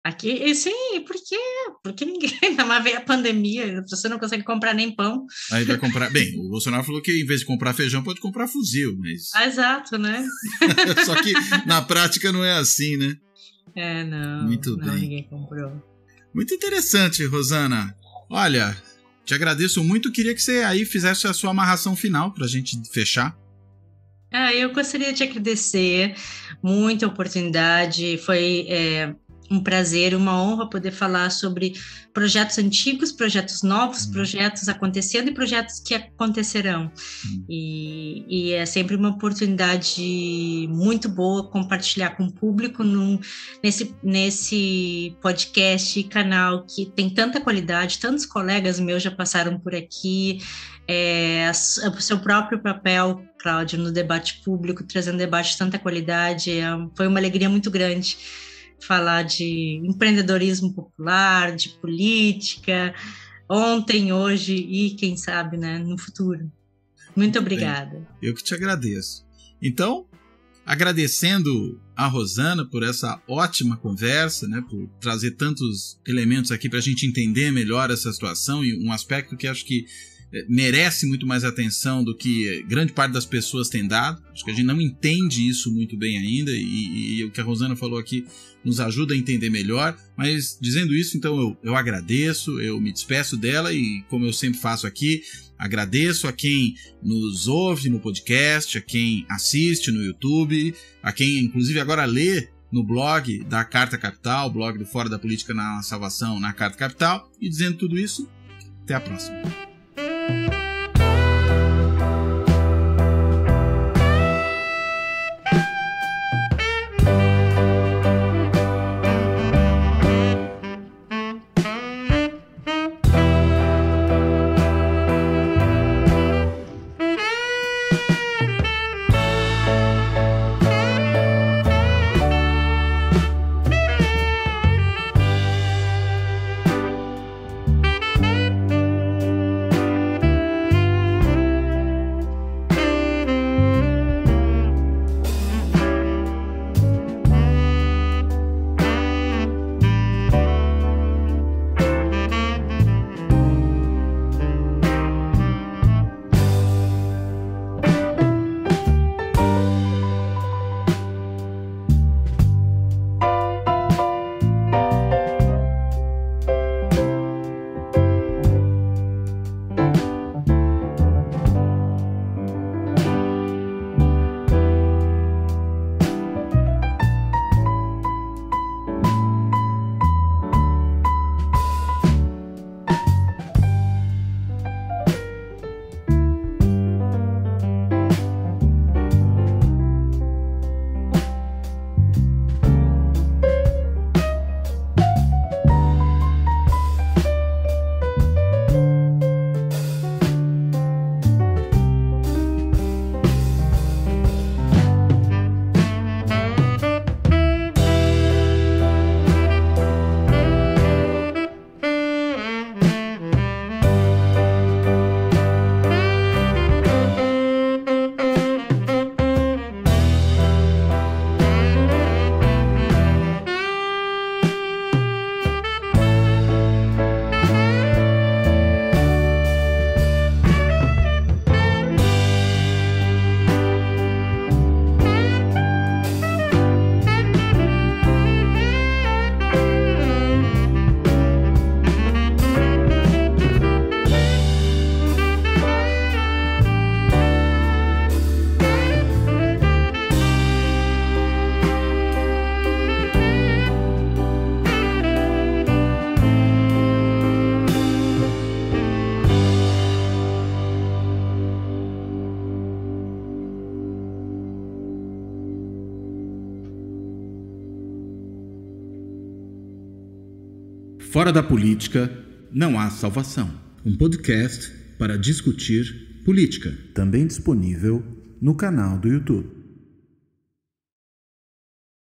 Aqui, sim, por quê? Porque ninguém, ainda mais veio a pandemia, você não consegue comprar nem pão. Aí vai comprar. Bem, o Bolsonaro falou que em vez de comprar feijão, pode comprar fuzil, mas. Ah, exato, né? Só que na prática não é assim, né? É, não. Muito não, bem. Ninguém comprou. Muito interessante, Rosana. Olha, te agradeço muito, queria que você aí fizesse a sua amarração final para a gente fechar. Ah, eu gostaria de agradecer muito a oportunidade. Foi é, um prazer, uma honra poder falar sobre projetos antigos, projetos novos, uhum. projetos acontecendo e projetos que acontecerão. Uhum. E, e é sempre uma oportunidade muito boa compartilhar com o público num, nesse, nesse podcast, canal que tem tanta qualidade, tantos colegas meus já passaram por aqui, é, é, o seu próprio papel, Cláudio, no debate público, trazendo debate de tanta qualidade. É, foi uma alegria muito grande falar de empreendedorismo popular, de política, ontem, hoje e quem sabe, né, no futuro. Muito obrigada. Bem, eu que te agradeço. Então, agradecendo a Rosana por essa ótima conversa, né, por trazer tantos elementos aqui para a gente entender melhor essa situação e um aspecto que acho que é, merece muito mais atenção do que grande parte das pessoas tem dado. Acho que a gente não entende isso muito bem ainda e, e o que a Rosana falou aqui nos ajuda a entender melhor. Mas dizendo isso, então eu, eu agradeço, eu me despeço dela e, como eu sempre faço aqui, agradeço a quem nos ouve no podcast, a quem assiste no YouTube, a quem inclusive agora lê no blog da Carta Capital, blog do Fora da Política na Salvação na Carta Capital. E dizendo tudo isso, até a próxima. Thank you. Fora da política não há salvação. Um podcast para discutir política. Também disponível no canal do YouTube.